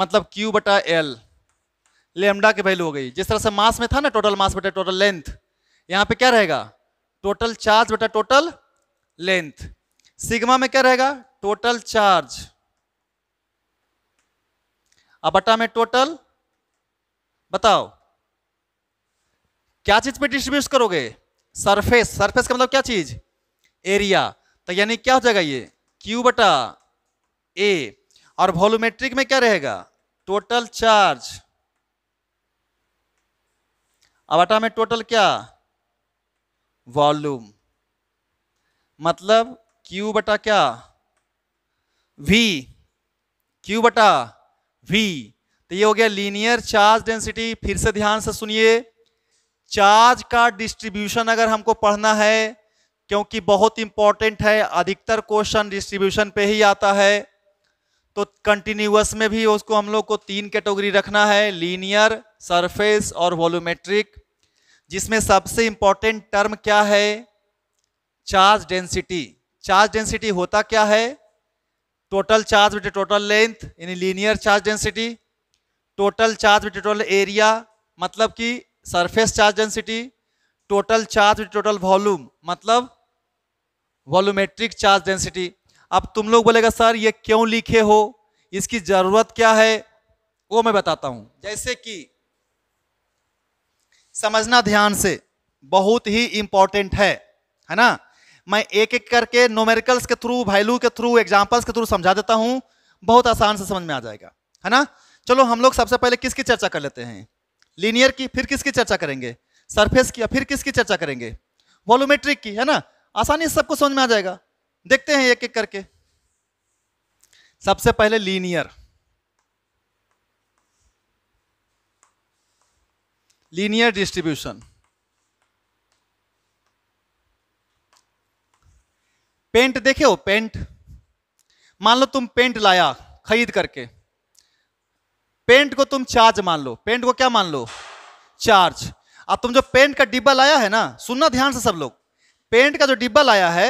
मतलब Q बटा L लेमडा की वैल्यू हो गई जिस तरह से मास में था ना टोटल मास बटा टोटल लेंथ यहां पे क्या रहेगा टोटल चार्ज बटा टोटल लेंथ सिग्मा में क्या रहेगा टोटल चार्ज अब बटा में टोटल बताओ क्या चीज पे डिस्ट्रीब्यूट करोगे सरफेस सरफेस का मतलब क्या चीज एरिया तो यानी क्या हो जाएगा ये क्यू बटा ए और वॉल्यूमेट्रिक में क्या रहेगा टोटल चार्ज अब अटा में टोटल क्या वॉल्यूम मतलब क्यू बटा क्या वी क्यू बटा वी तो ये हो गया लीनियर चार्ज डेंसिटी फिर से ध्यान से सुनिए चार्ज का डिस्ट्रीब्यूशन अगर हमको पढ़ना है क्योंकि बहुत इंपॉर्टेंट है अधिकतर क्वेश्चन डिस्ट्रीब्यूशन पे ही आता है तो कंटिन्यूस में भी उसको हम लोग को तीन कैटेगरी रखना है लीनियर सरफेस और वॉल्यूमेट्रिक जिसमें सबसे इंपॉर्टेंट टर्म क्या है चार्ज डेंसिटी चार्ज डेंसिटी होता क्या है total charge with total length यानी linear charge density total charge charge total area मतलब कि surface charge density total charge with total volume मतलब वॉल्यूमेट्रिक चार्ज डेंसिटी अब तुम लोग बोलेगा सर ये क्यों लिखे हो इसकी जरूरत क्या है वो मैं बताता हूं जैसे कि समझना ध्यान से बहुत ही इंपॉर्टेंट है है ना मैं एक एक करके नोमेरिकल्स के थ्रू वैल्यू के थ्रू एग्जाम्पल्स के थ्रू समझा देता हूं बहुत आसान से समझ में आ जाएगा है ना चलो हम लोग सबसे पहले किसकी चर्चा कर लेते हैं लीनियर की फिर किसकी चर्चा करेंगे सरफेस की फिर किसकी चर्चा करेंगे वॉल्यूमेट्रिक की है ना आसानी से सबको समझ में आ जाएगा देखते हैं एक एक करके सबसे पहले लीनियर लीनियर डिस्ट्रीब्यूशन पेंट देखे हो पेंट मान लो तुम पेंट लाया खरीद करके पेंट को तुम चार्ज मान लो पेंट को क्या मान लो चार्ज अब तुम जो पेंट का डिब्बा लाया है ना सुनना ध्यान से सब लोग पेंट का जो डिब्बा लाया है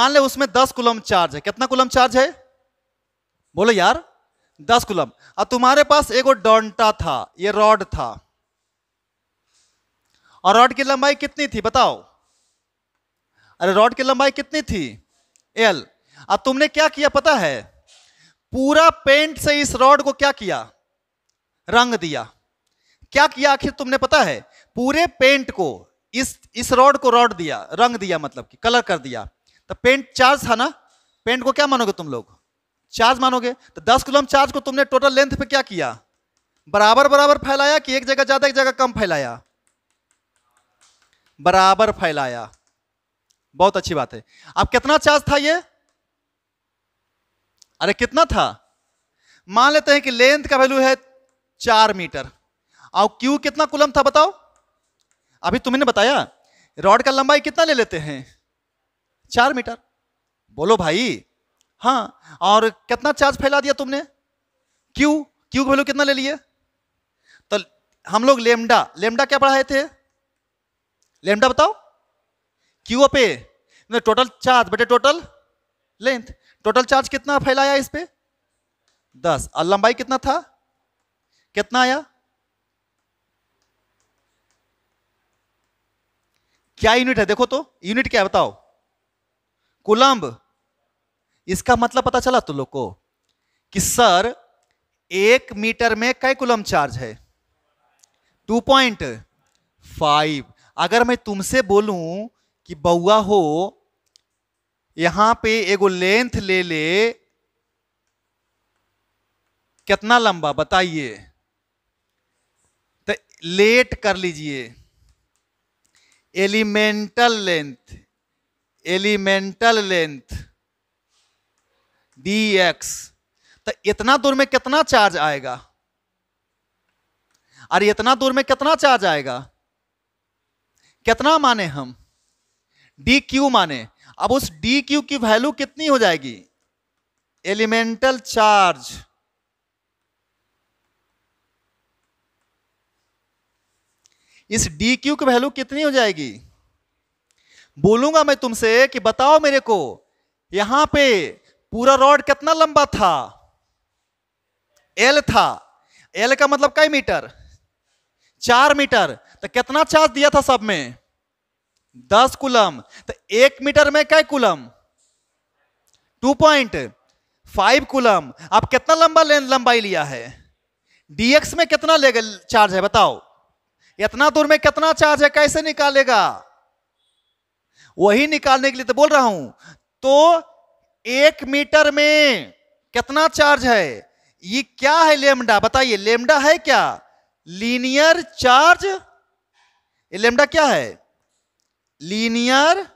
मान ले उसमें दस कुलम चार्ज है कितना कुलम चार्ज है बोलो यार दस कुलम और तुम्हारे पास एक डोंटा था ये रॉड था और रॉड की लंबाई कितनी थी बताओ अरे रॉड की लंबाई कितनी थी एल अब तुमने क्या किया पता है पूरा पेंट से इस रॉड को क्या किया रंग दिया क्या किया आखिर तुमने पता है पूरे पेंट को इस इस रॉड को रॉड दिया रंग दिया मतलब कि कलर कर दिया तो पेंट चार्ज था ना पेंट को क्या मानोगे तुम लोग चार्ज मानोगे तो दस किलोम चार्ज को तुमने टोटल लेंथ पे क्या किया बराबर बराबर फैलाया कि एक जगह ज्यादा एक जगह कम फैलाया बराबर फैलाया बहुत अच्छी बात है अब कितना चार्ज था ये अरे कितना था मान लेते हैं कि लेंथ का वैल्यू है चार मीटर और क्यू कितना कुलम था बताओ अभी तुमने बताया रॉड का लंबाई कितना ले लेते हैं चार मीटर बोलो भाई हाँ और कितना चार्ज फैला दिया तुमने क्यू क्यू का वैल्यू कितना ले लिए तो हम लोग लेमडा लेमडा क्या पढ़ाए थे लेमडा बताओ क्यू पे टोटल चार्ज बेटे टोटल लेंथ टोटल चार्ज कितना फैलाया इस पे दस और लंबाई कितना था कितना आया क्या यूनिट है देखो तो यूनिट क्या है बताओ कुलम्ब इसका मतलब पता चला तुम लोग को कि सर एक मीटर में कई कुलम्ब चार्ज है टू पॉइंट फाइव अगर मैं तुमसे बोलूं कि बउआ हो यहां पे एगो लेंथ ले ले कितना लंबा बताइए तो लेट कर लीजिए elemental length elemental length D X तो इतना दूर में कितना चार्ज आएगा और इतना दूर में कितना चार्ज आएगा कितना माने हम डी क्यू माने अब उस डी क्यू की वैल्यू कितनी हो जाएगी एलिमेंटल चार्ज इस डी क्यू की वैल्यू कितनी हो जाएगी बोलूंगा मैं तुमसे कि बताओ मेरे को यहां पे पूरा रॉड कितना लंबा था एल था एल का मतलब कई मीटर चार मीटर तो कितना चार्ज दिया था सब में दस कुलम तो एक मीटर में क्या coulomb two point five coulomb आप कितना लंबा लंबाई लिया है डीएक्स में कितना ले चार्ज है बताओ इतना दूर में कितना चार्ज है कैसे निकालेगा वही निकालने के लिए तो बोल रहा हूं तो एक मीटर में कितना चार्ज है ये क्या है लेमडा बताइए लेमडा है क्या लीनियर चार्ज लेमडा क्या है लीनियर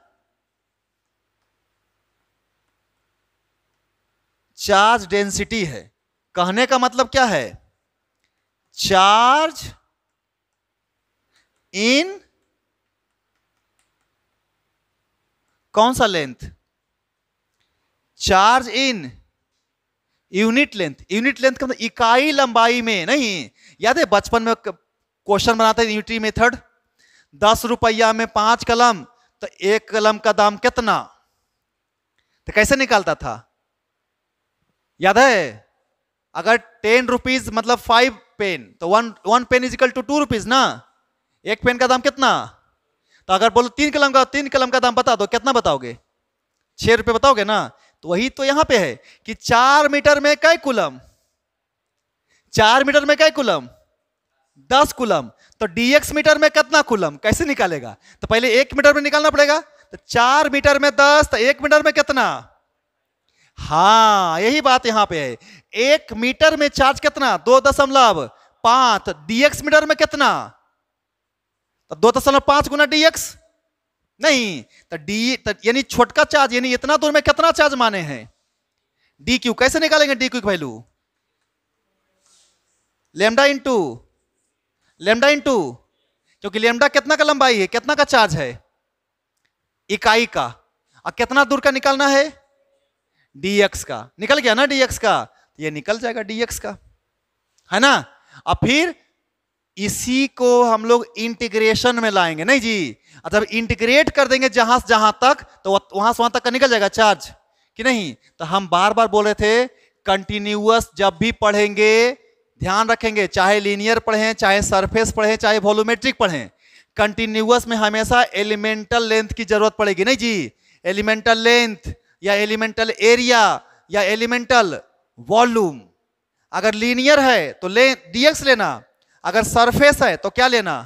चार्ज डेंसिटी है कहने का मतलब क्या है चार्ज इन कौन सा length charge in unit length unit length का मतलब इकाई लंबाई में नहीं याद है बचपन में क्वेश्चन बनाते यूनिटी मेथड दस रुपया में पांच कलम तो एक कलम का दाम कितना तो कैसे निकालता था याद है अगर टेन रुपीज मतलब फाइव पेन तो one one pen is equal to two rupees ना एक पेन का दाम कितना तो अगर बोलो तीन कलम का तीन कलम का दाम बता दो कितना बताओगे छह रुपये बताओगे ना तो वही तो यहां पे है कि चार मीटर में कई कुलम चार मीटर में कई कुलम दस कुलम तो डीएक्स मीटर में कितना कूलम कैसे निकालेगा तो पहले एक मीटर में निकालना पड़ेगा तो चार मीटर में दस तो एक मीटर में कितना हाँ यही बात यहां पे है एक मीटर में चार्ज कितना दो दशमलव पांच डीएक्स मीटर में कितना तो दो दशमलव पांच गुना डीएक्स नहीं तो डी तो यानी छोटका चार्ज यानी इतना दूर में कितना चार्ज माने हैं डी क्यू कैसे निकालेंगे डी क्यू की value lambda into lambda into क्योंकि लेमडा कितना का लंबाई है कितना का चार्ज है इकाई का और कितना दूर का निकालना है डीएक्स का निकल गया ना डीएक्स का तो ये निकल जाएगा डीएक्स का है ना और फिर इसी को हम लोग इंटीग्रेशन में लाएंगे नहीं जी जब अच्छा, इंटीग्रेट कर देंगे जहां से जहां तक तो वहां से वहां तक का निकल जाएगा चार्ज कि नहीं तो हम बार बार बोल रहे थे कंटिन्यूअस जब भी पढ़ेंगे ध्यान रखेंगे चाहे लीनियर पढ़ें चाहे सरफेस पढ़ें चाहे वॉल्यूमेट्रिक पढ़ें कंटिन्यूस में हमेशा एलिमेंटल लेंथ की जरूरत पड़ेगी नहीं जी एलिमेंटल लेंथ या एलिमेंटल एरिया या एलिमेंटल वॉल्यूम अगर लीनियर है तो ले डीएक्स लेना अगर सरफेस है तो क्या लेना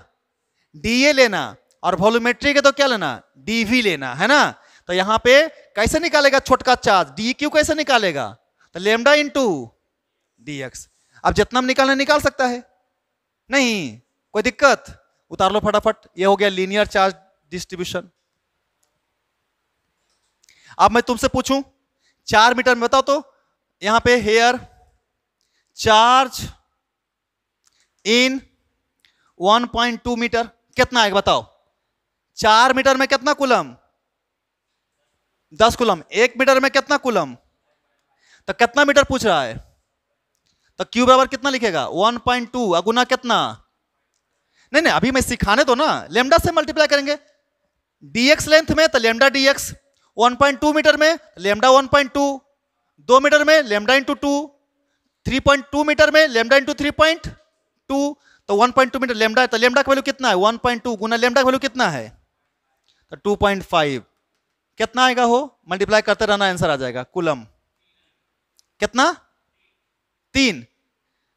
डीए लेना और वॉल्यूमेट्रिक है तो क्या लेना डीवी लेना है ना तो यहाँ पे कैसे निकालेगा छोटका चार्ज डी क्यू कैसे निकालेगा तो लेमडा इन डी एक्स अब जितना निकालना निकाल सकता है नहीं कोई दिक्कत उतार लो फटाफट ये हो गया लीनियर चार्ज डिस्ट्रीब्यूशन अब मैं तुमसे पूछूं चार मीटर में बताओ तो यहां पे हेयर चार्ज इन 1.2 मीटर कितना आएगा बताओ चार मीटर में कितना कुलम दस कुलम एक मीटर में कितना कुलम तो कितना मीटर पूछ रहा है तो Q बराबर कितना लिखेगा 1.2 पॉइंट टू गुना कितना नहीं नहीं अभी मैं सिखाने दो ना लेमडा से मल्टीप्लाई करेंगे dx लेंथ में तो लेमडा dx 1.2 मीटर में लेमडा तो 1.2 दो मीटर में lambda into two three point two metre में lambda into three point two तो one point two metre lambda तो लेमडा का वैल्यू कितना है वन पॉइंट टू गुना लेमडा का वैल्यू कितना है तो टू पॉइंट फाइव कितना आएगा हो मल्टीप्लाई करते रहना आंसर आ जाएगा कुलम कितना तीन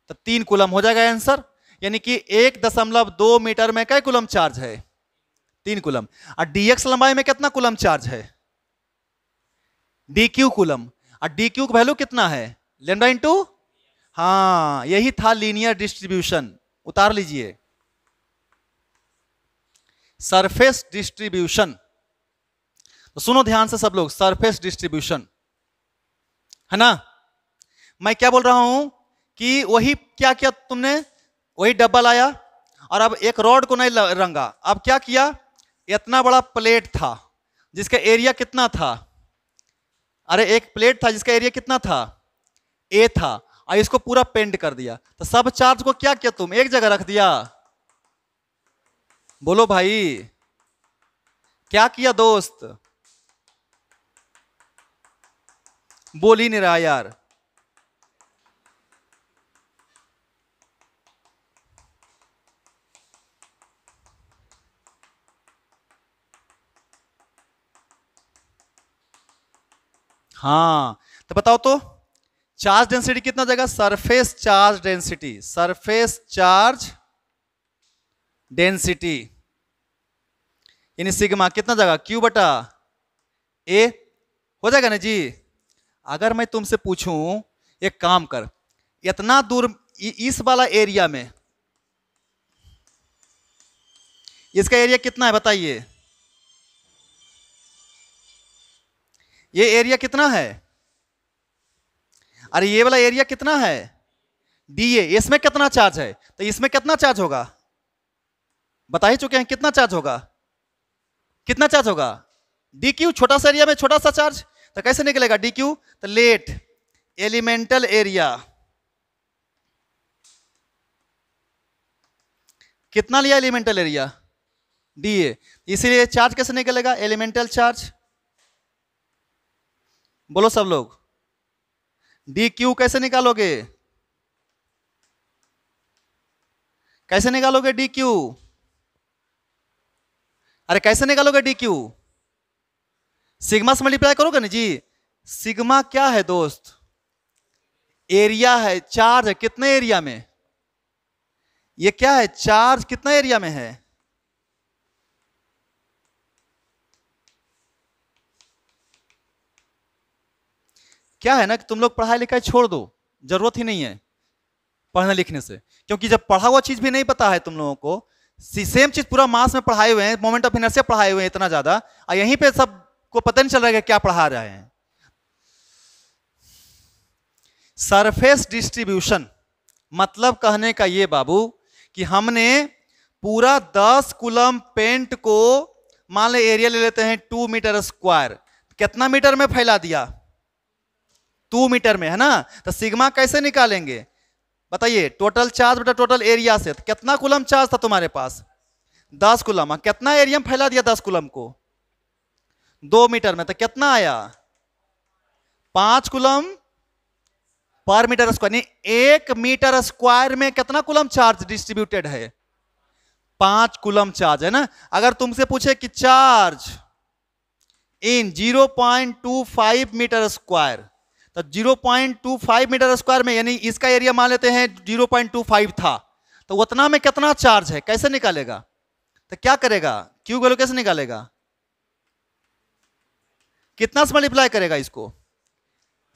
तो तीन कुलम हो जाएगा आंसर यानी कि एक दशमलव दो मीटर में क्या कुलम चार्ज है तीन कुलम और डीएक्स लंबाई में कितना कुलम चार्ज है डी क्यू कुलम और डी क्यू वैल्यू कितना है लेमडा इंटू हाँ यही था लीनियर डिस्ट्रीब्यूशन उतार लीजिए सरफेस डिस्ट्रीब्यूशन तो सुनो ध्यान से सब लोग सरफेस डिस्ट्रीब्यूशन है ना मैं क्या बोल रहा हूं कि वही क्या किया तुमने वही डब्बा लाया और अब एक रॉड को नहीं रंगा अब क्या किया इतना बड़ा प्लेट था जिसका एरिया कितना था अरे एक प्लेट था जिसका एरिया कितना था ए था और इसको पूरा पेंट कर दिया तो सब चार्ज को क्या किया तुम एक जगह रख दिया बोलो भाई क्या किया दोस्त बोल ही नहीं रहा यार हाँ तो बताओ तो चार्ज डेंसिटी कितना जाएगा surface charge density surface charge density यानी सिग्मा कितना जाएगा क्यू बटा ए हो जाएगा ना जी अगर मैं तुमसे पूछूं एक काम कर इतना दूर इस वाला एरिया में इसका एरिया कितना है बताइए ये एरिया कितना है अरे ये वाला एरिया कितना है डी ए इसमें कितना चार्ज है तो इसमें कितना चार्ज होगा बता ही चुके हैं कितना चार्ज होगा कितना चार्ज होगा डी क्यू छोटा सा एरिया में छोटा सा चार्ज तो कैसे निकलेगा डी क्यू तो लेट एलिमेंटल एरिया कितना लिया एलिमेंटल एरिया डी ए इसीलिए चार्ज कैसे निकलेगा एलिमेंटल चार्ज बोलो सब लोग डी क्यू कैसे निकालोगे कैसे निकालोगे डी क्यू अरे कैसे निकालोगे डी क्यू सिग्मा से मल्टीप्लाई करोगे ना जी सिग्मा क्या है दोस्त एरिया है चार्ज है कितने एरिया में ये क्या है चार्ज कितने एरिया में है क्या है ना कि तुम लोग पढ़ाई लिखाई छोड़ दो जरूरत ही नहीं है पढ़ने लिखने से क्योंकि जब पढ़ा हुआ चीज भी नहीं पता है तुम लोगों को सेम चीज पूरा मास में पढ़ाए हुए हैं मोमेंट ऑफ इनर्सिया पढ़ाए हुए हैं इतना ज्यादा और यहीं पे को पता नहीं चल रहा है क्या पढ़ा रहे हैं सरफेस डिस्ट्रीब्यूशन मतलब कहने का ये बाबू कि हमने पूरा दस कुलम पेंट को मान ले एरिया ले लेते हैं टू मीटर स्क्वायर कितना मीटर में फैला दिया टू मीटर में है ना तो सिग्मा कैसे निकालेंगे बताइए टोटल चार्ज बेटा टोटल एरिया से तो कितना कुलम चार्ज था तुम्हारे पास दस कुलम हाँ, कितना एरिया में फैला दिया दस कुलम को दो मीटर में तो कितना आया पांच कुलम पर मीटर स्क्वायर नहीं एक मीटर स्क्वायर में कितना कुलम चार्ज डिस्ट्रीब्यूटेड है पांच कुलम चार्ज है ना अगर तुमसे पूछे कि चार्ज इन 0.25 मीटर स्क्वायर तो टू 0.25 मीटर स्क्वायर में यानी इसका एरिया मान लेते हैं 0.25 था तो उतना में कितना चार्ज है कैसे निकालेगा तो क्या करेगा क्यू वैल्यू कैसे निकालेगा कितना से मल्टीप्लाई करेगा इसको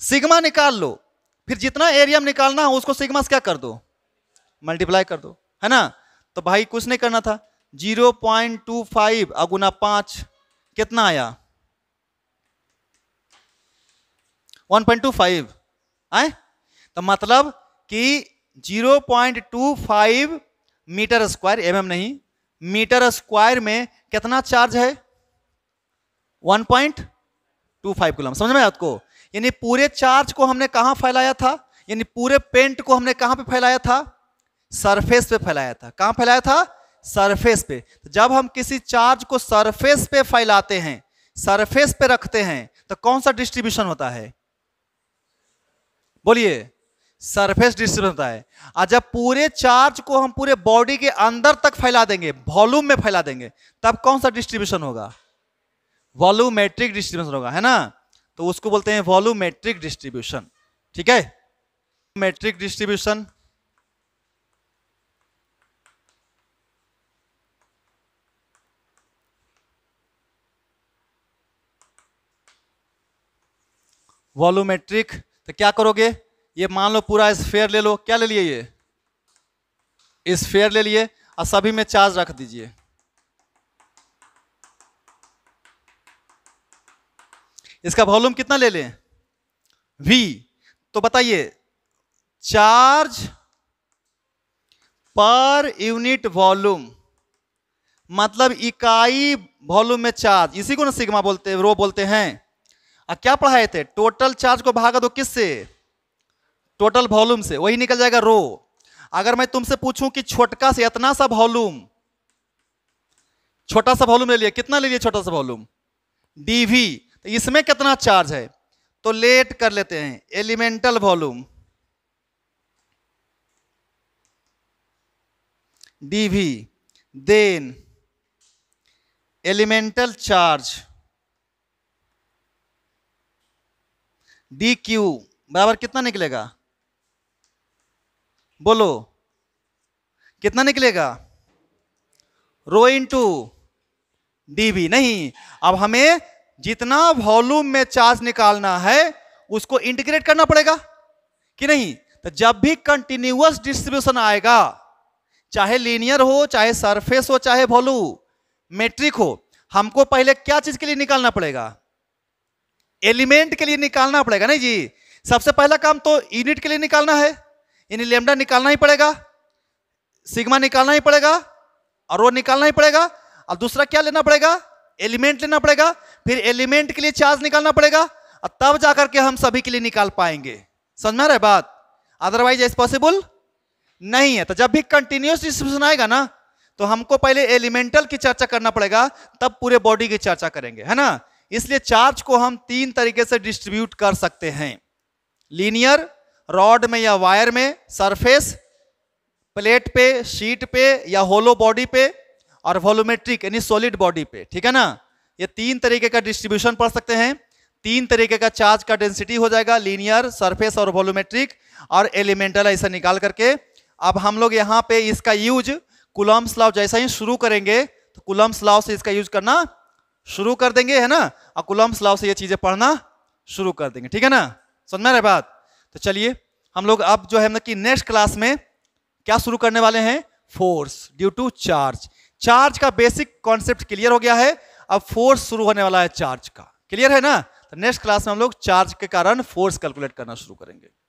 सिग्मा निकाल लो फिर जितना एरिया में निकालना उसको सिग्मा से क्या कर दो मल्टीप्लाई कर दो है ना तो भाई कुछ नहीं करना था 0.25 पॉइंट टू फाइव अगुना पांच कितना आया फाइव आए तो मतलब कि zero point two five metre square M mm नहीं मीटर स्क्वायर में कितना चार्ज है फाइव कुलम समझ में आपको यानी पूरे चार्ज को हमने कहाँ फैलाया था यानी पूरे पेंट को हमने कहाँ पे फैलाया था सरफेस पे फैलाया था कहाँ फैलाया था सरफेस पे तो जब हम किसी चार्ज को सरफेस पे फैलाते हैं सरफेस पे रखते हैं तो कौन सा डिस्ट्रीब्यूशन होता है बोलिए सरफेस डिस्टर्बेंस होता है और जब पूरे चार्ज को हम पूरे बॉडी के अंदर तक फैला देंगे वॉल्यूम में फैला देंगे तब कौन सा डिस्ट्रीब्यूशन होगा वॉल्यूमेट्रिक डिस्ट्रीब्यूशन होगा है ना तो उसको बोलते हैं वॉल्यूमेट्रिक डिस्ट्रीब्यूशन ठीक है मेट्रिक डिस्ट्रीब्यूशन वॉल्यूमेट्रिक तो क्या करोगे ये मान लो पूरा इस फेयर ले लो क्या ले लिए ये इस फेयर ले लिए और सभी में चार्ज रख दीजिए इसका वॉल्यूम कितना ले लें v तो बताइए चार्ज पर यूनिट वॉल्यूम मतलब इकाई वॉल्यूम में चार्ज इसी को ना सिग्मा बोलते हैं रो बोलते हैं अब क्या पढ़ाए थे टोटल चार्ज को भागा दो किससे टोटल वॉल्यूम से वही निकल जाएगा रो अगर मैं तुमसे पूछूं कि छोटका से इतना सा वॉल्यूम छोटा सा वॉल्यूम ले लिया कितना ले लिया छोटा सा वॉल्यूम डीवी तो इसमें कितना चार्ज है तो लेट कर लेते हैं elemental volume D V then elemental charge D Q बराबर कितना निकलेगा बोलो कितना निकलेगा रो इन टू डी नहीं अब हमें जितना वॉल्यूम में चार्ज निकालना है उसको इंटीग्रेट करना पड़ेगा कि नहीं तो जब भी कंटिन्यूस डिस्ट्रीब्यूशन आएगा चाहे लीनियर हो चाहे सरफेस हो चाहे वॉल्यू मेट्रिक हो हमको पहले क्या चीज के लिए निकालना पड़ेगा एलिमेंट के लिए निकालना पड़ेगा नहीं जी सबसे पहला काम तो यूनिट के लिए निकालना है यानी लेमडा निकालना ही पड़ेगा सिग्मा निकालना ही पड़ेगा और वो निकालना ही पड़ेगा और दूसरा क्या लेना पड़ेगा एलिमेंट लेना पड़ेगा फिर एलिमेंट के लिए चार्ज निकालना पड़ेगा और तब जाकर के हम सभी के लिए निकाल पाएंगे समझ में आ रहा है बात अदरवाइज इज पॉसिबल नहीं है तो जब भी कंटिन्यूस डिस्ट्रीब्यूशन आएगा ना तो हमको पहले एलिमेंटल की चर्चा करना पड़ेगा तब पूरे बॉडी की चर्चा करेंगे है ना इसलिए चार्ज को हम तीन तरीके से डिस्ट्रीब्यूट कर सकते हैं लीनियर रॉड में या वायर में सरफेस प्लेट पे शीट पे या होलो बॉडी पे और वॉल्यूमेट्रिक यानी सॉलिड बॉडी पे ठीक है ना ये तीन तरीके का डिस्ट्रीब्यूशन पढ़ सकते हैं तीन तरीके का चार्ज का डेंसिटी हो जाएगा लीनियर सरफेस और वॉल्यूमेट्रिक और एलिमेंटल ऐसा निकाल करके अब हम लोग यहाँ पे इसका यूज कुलम्स लाव जैसा ही शुरू करेंगे तो कुलम्स लाव से इसका यूज करना शुरू कर देंगे है ना अकुलम स्लाव से ये चीजें पढ़ना शुरू कर देंगे ठीक है ना समझ में बात तो चलिए हम लोग अब जो है ना मतलब कि नेक्स्ट क्लास में क्या शुरू करने वाले हैं force due to charge charge का बेसिक कॉन्सेप्ट क्लियर हो गया है अब फोर्स शुरू होने वाला है चार्ज का क्लियर है ना तो नेक्स्ट क्लास में हम लोग चार्ज के कारण फोर्स कैलकुलेट करना शुरू करेंगे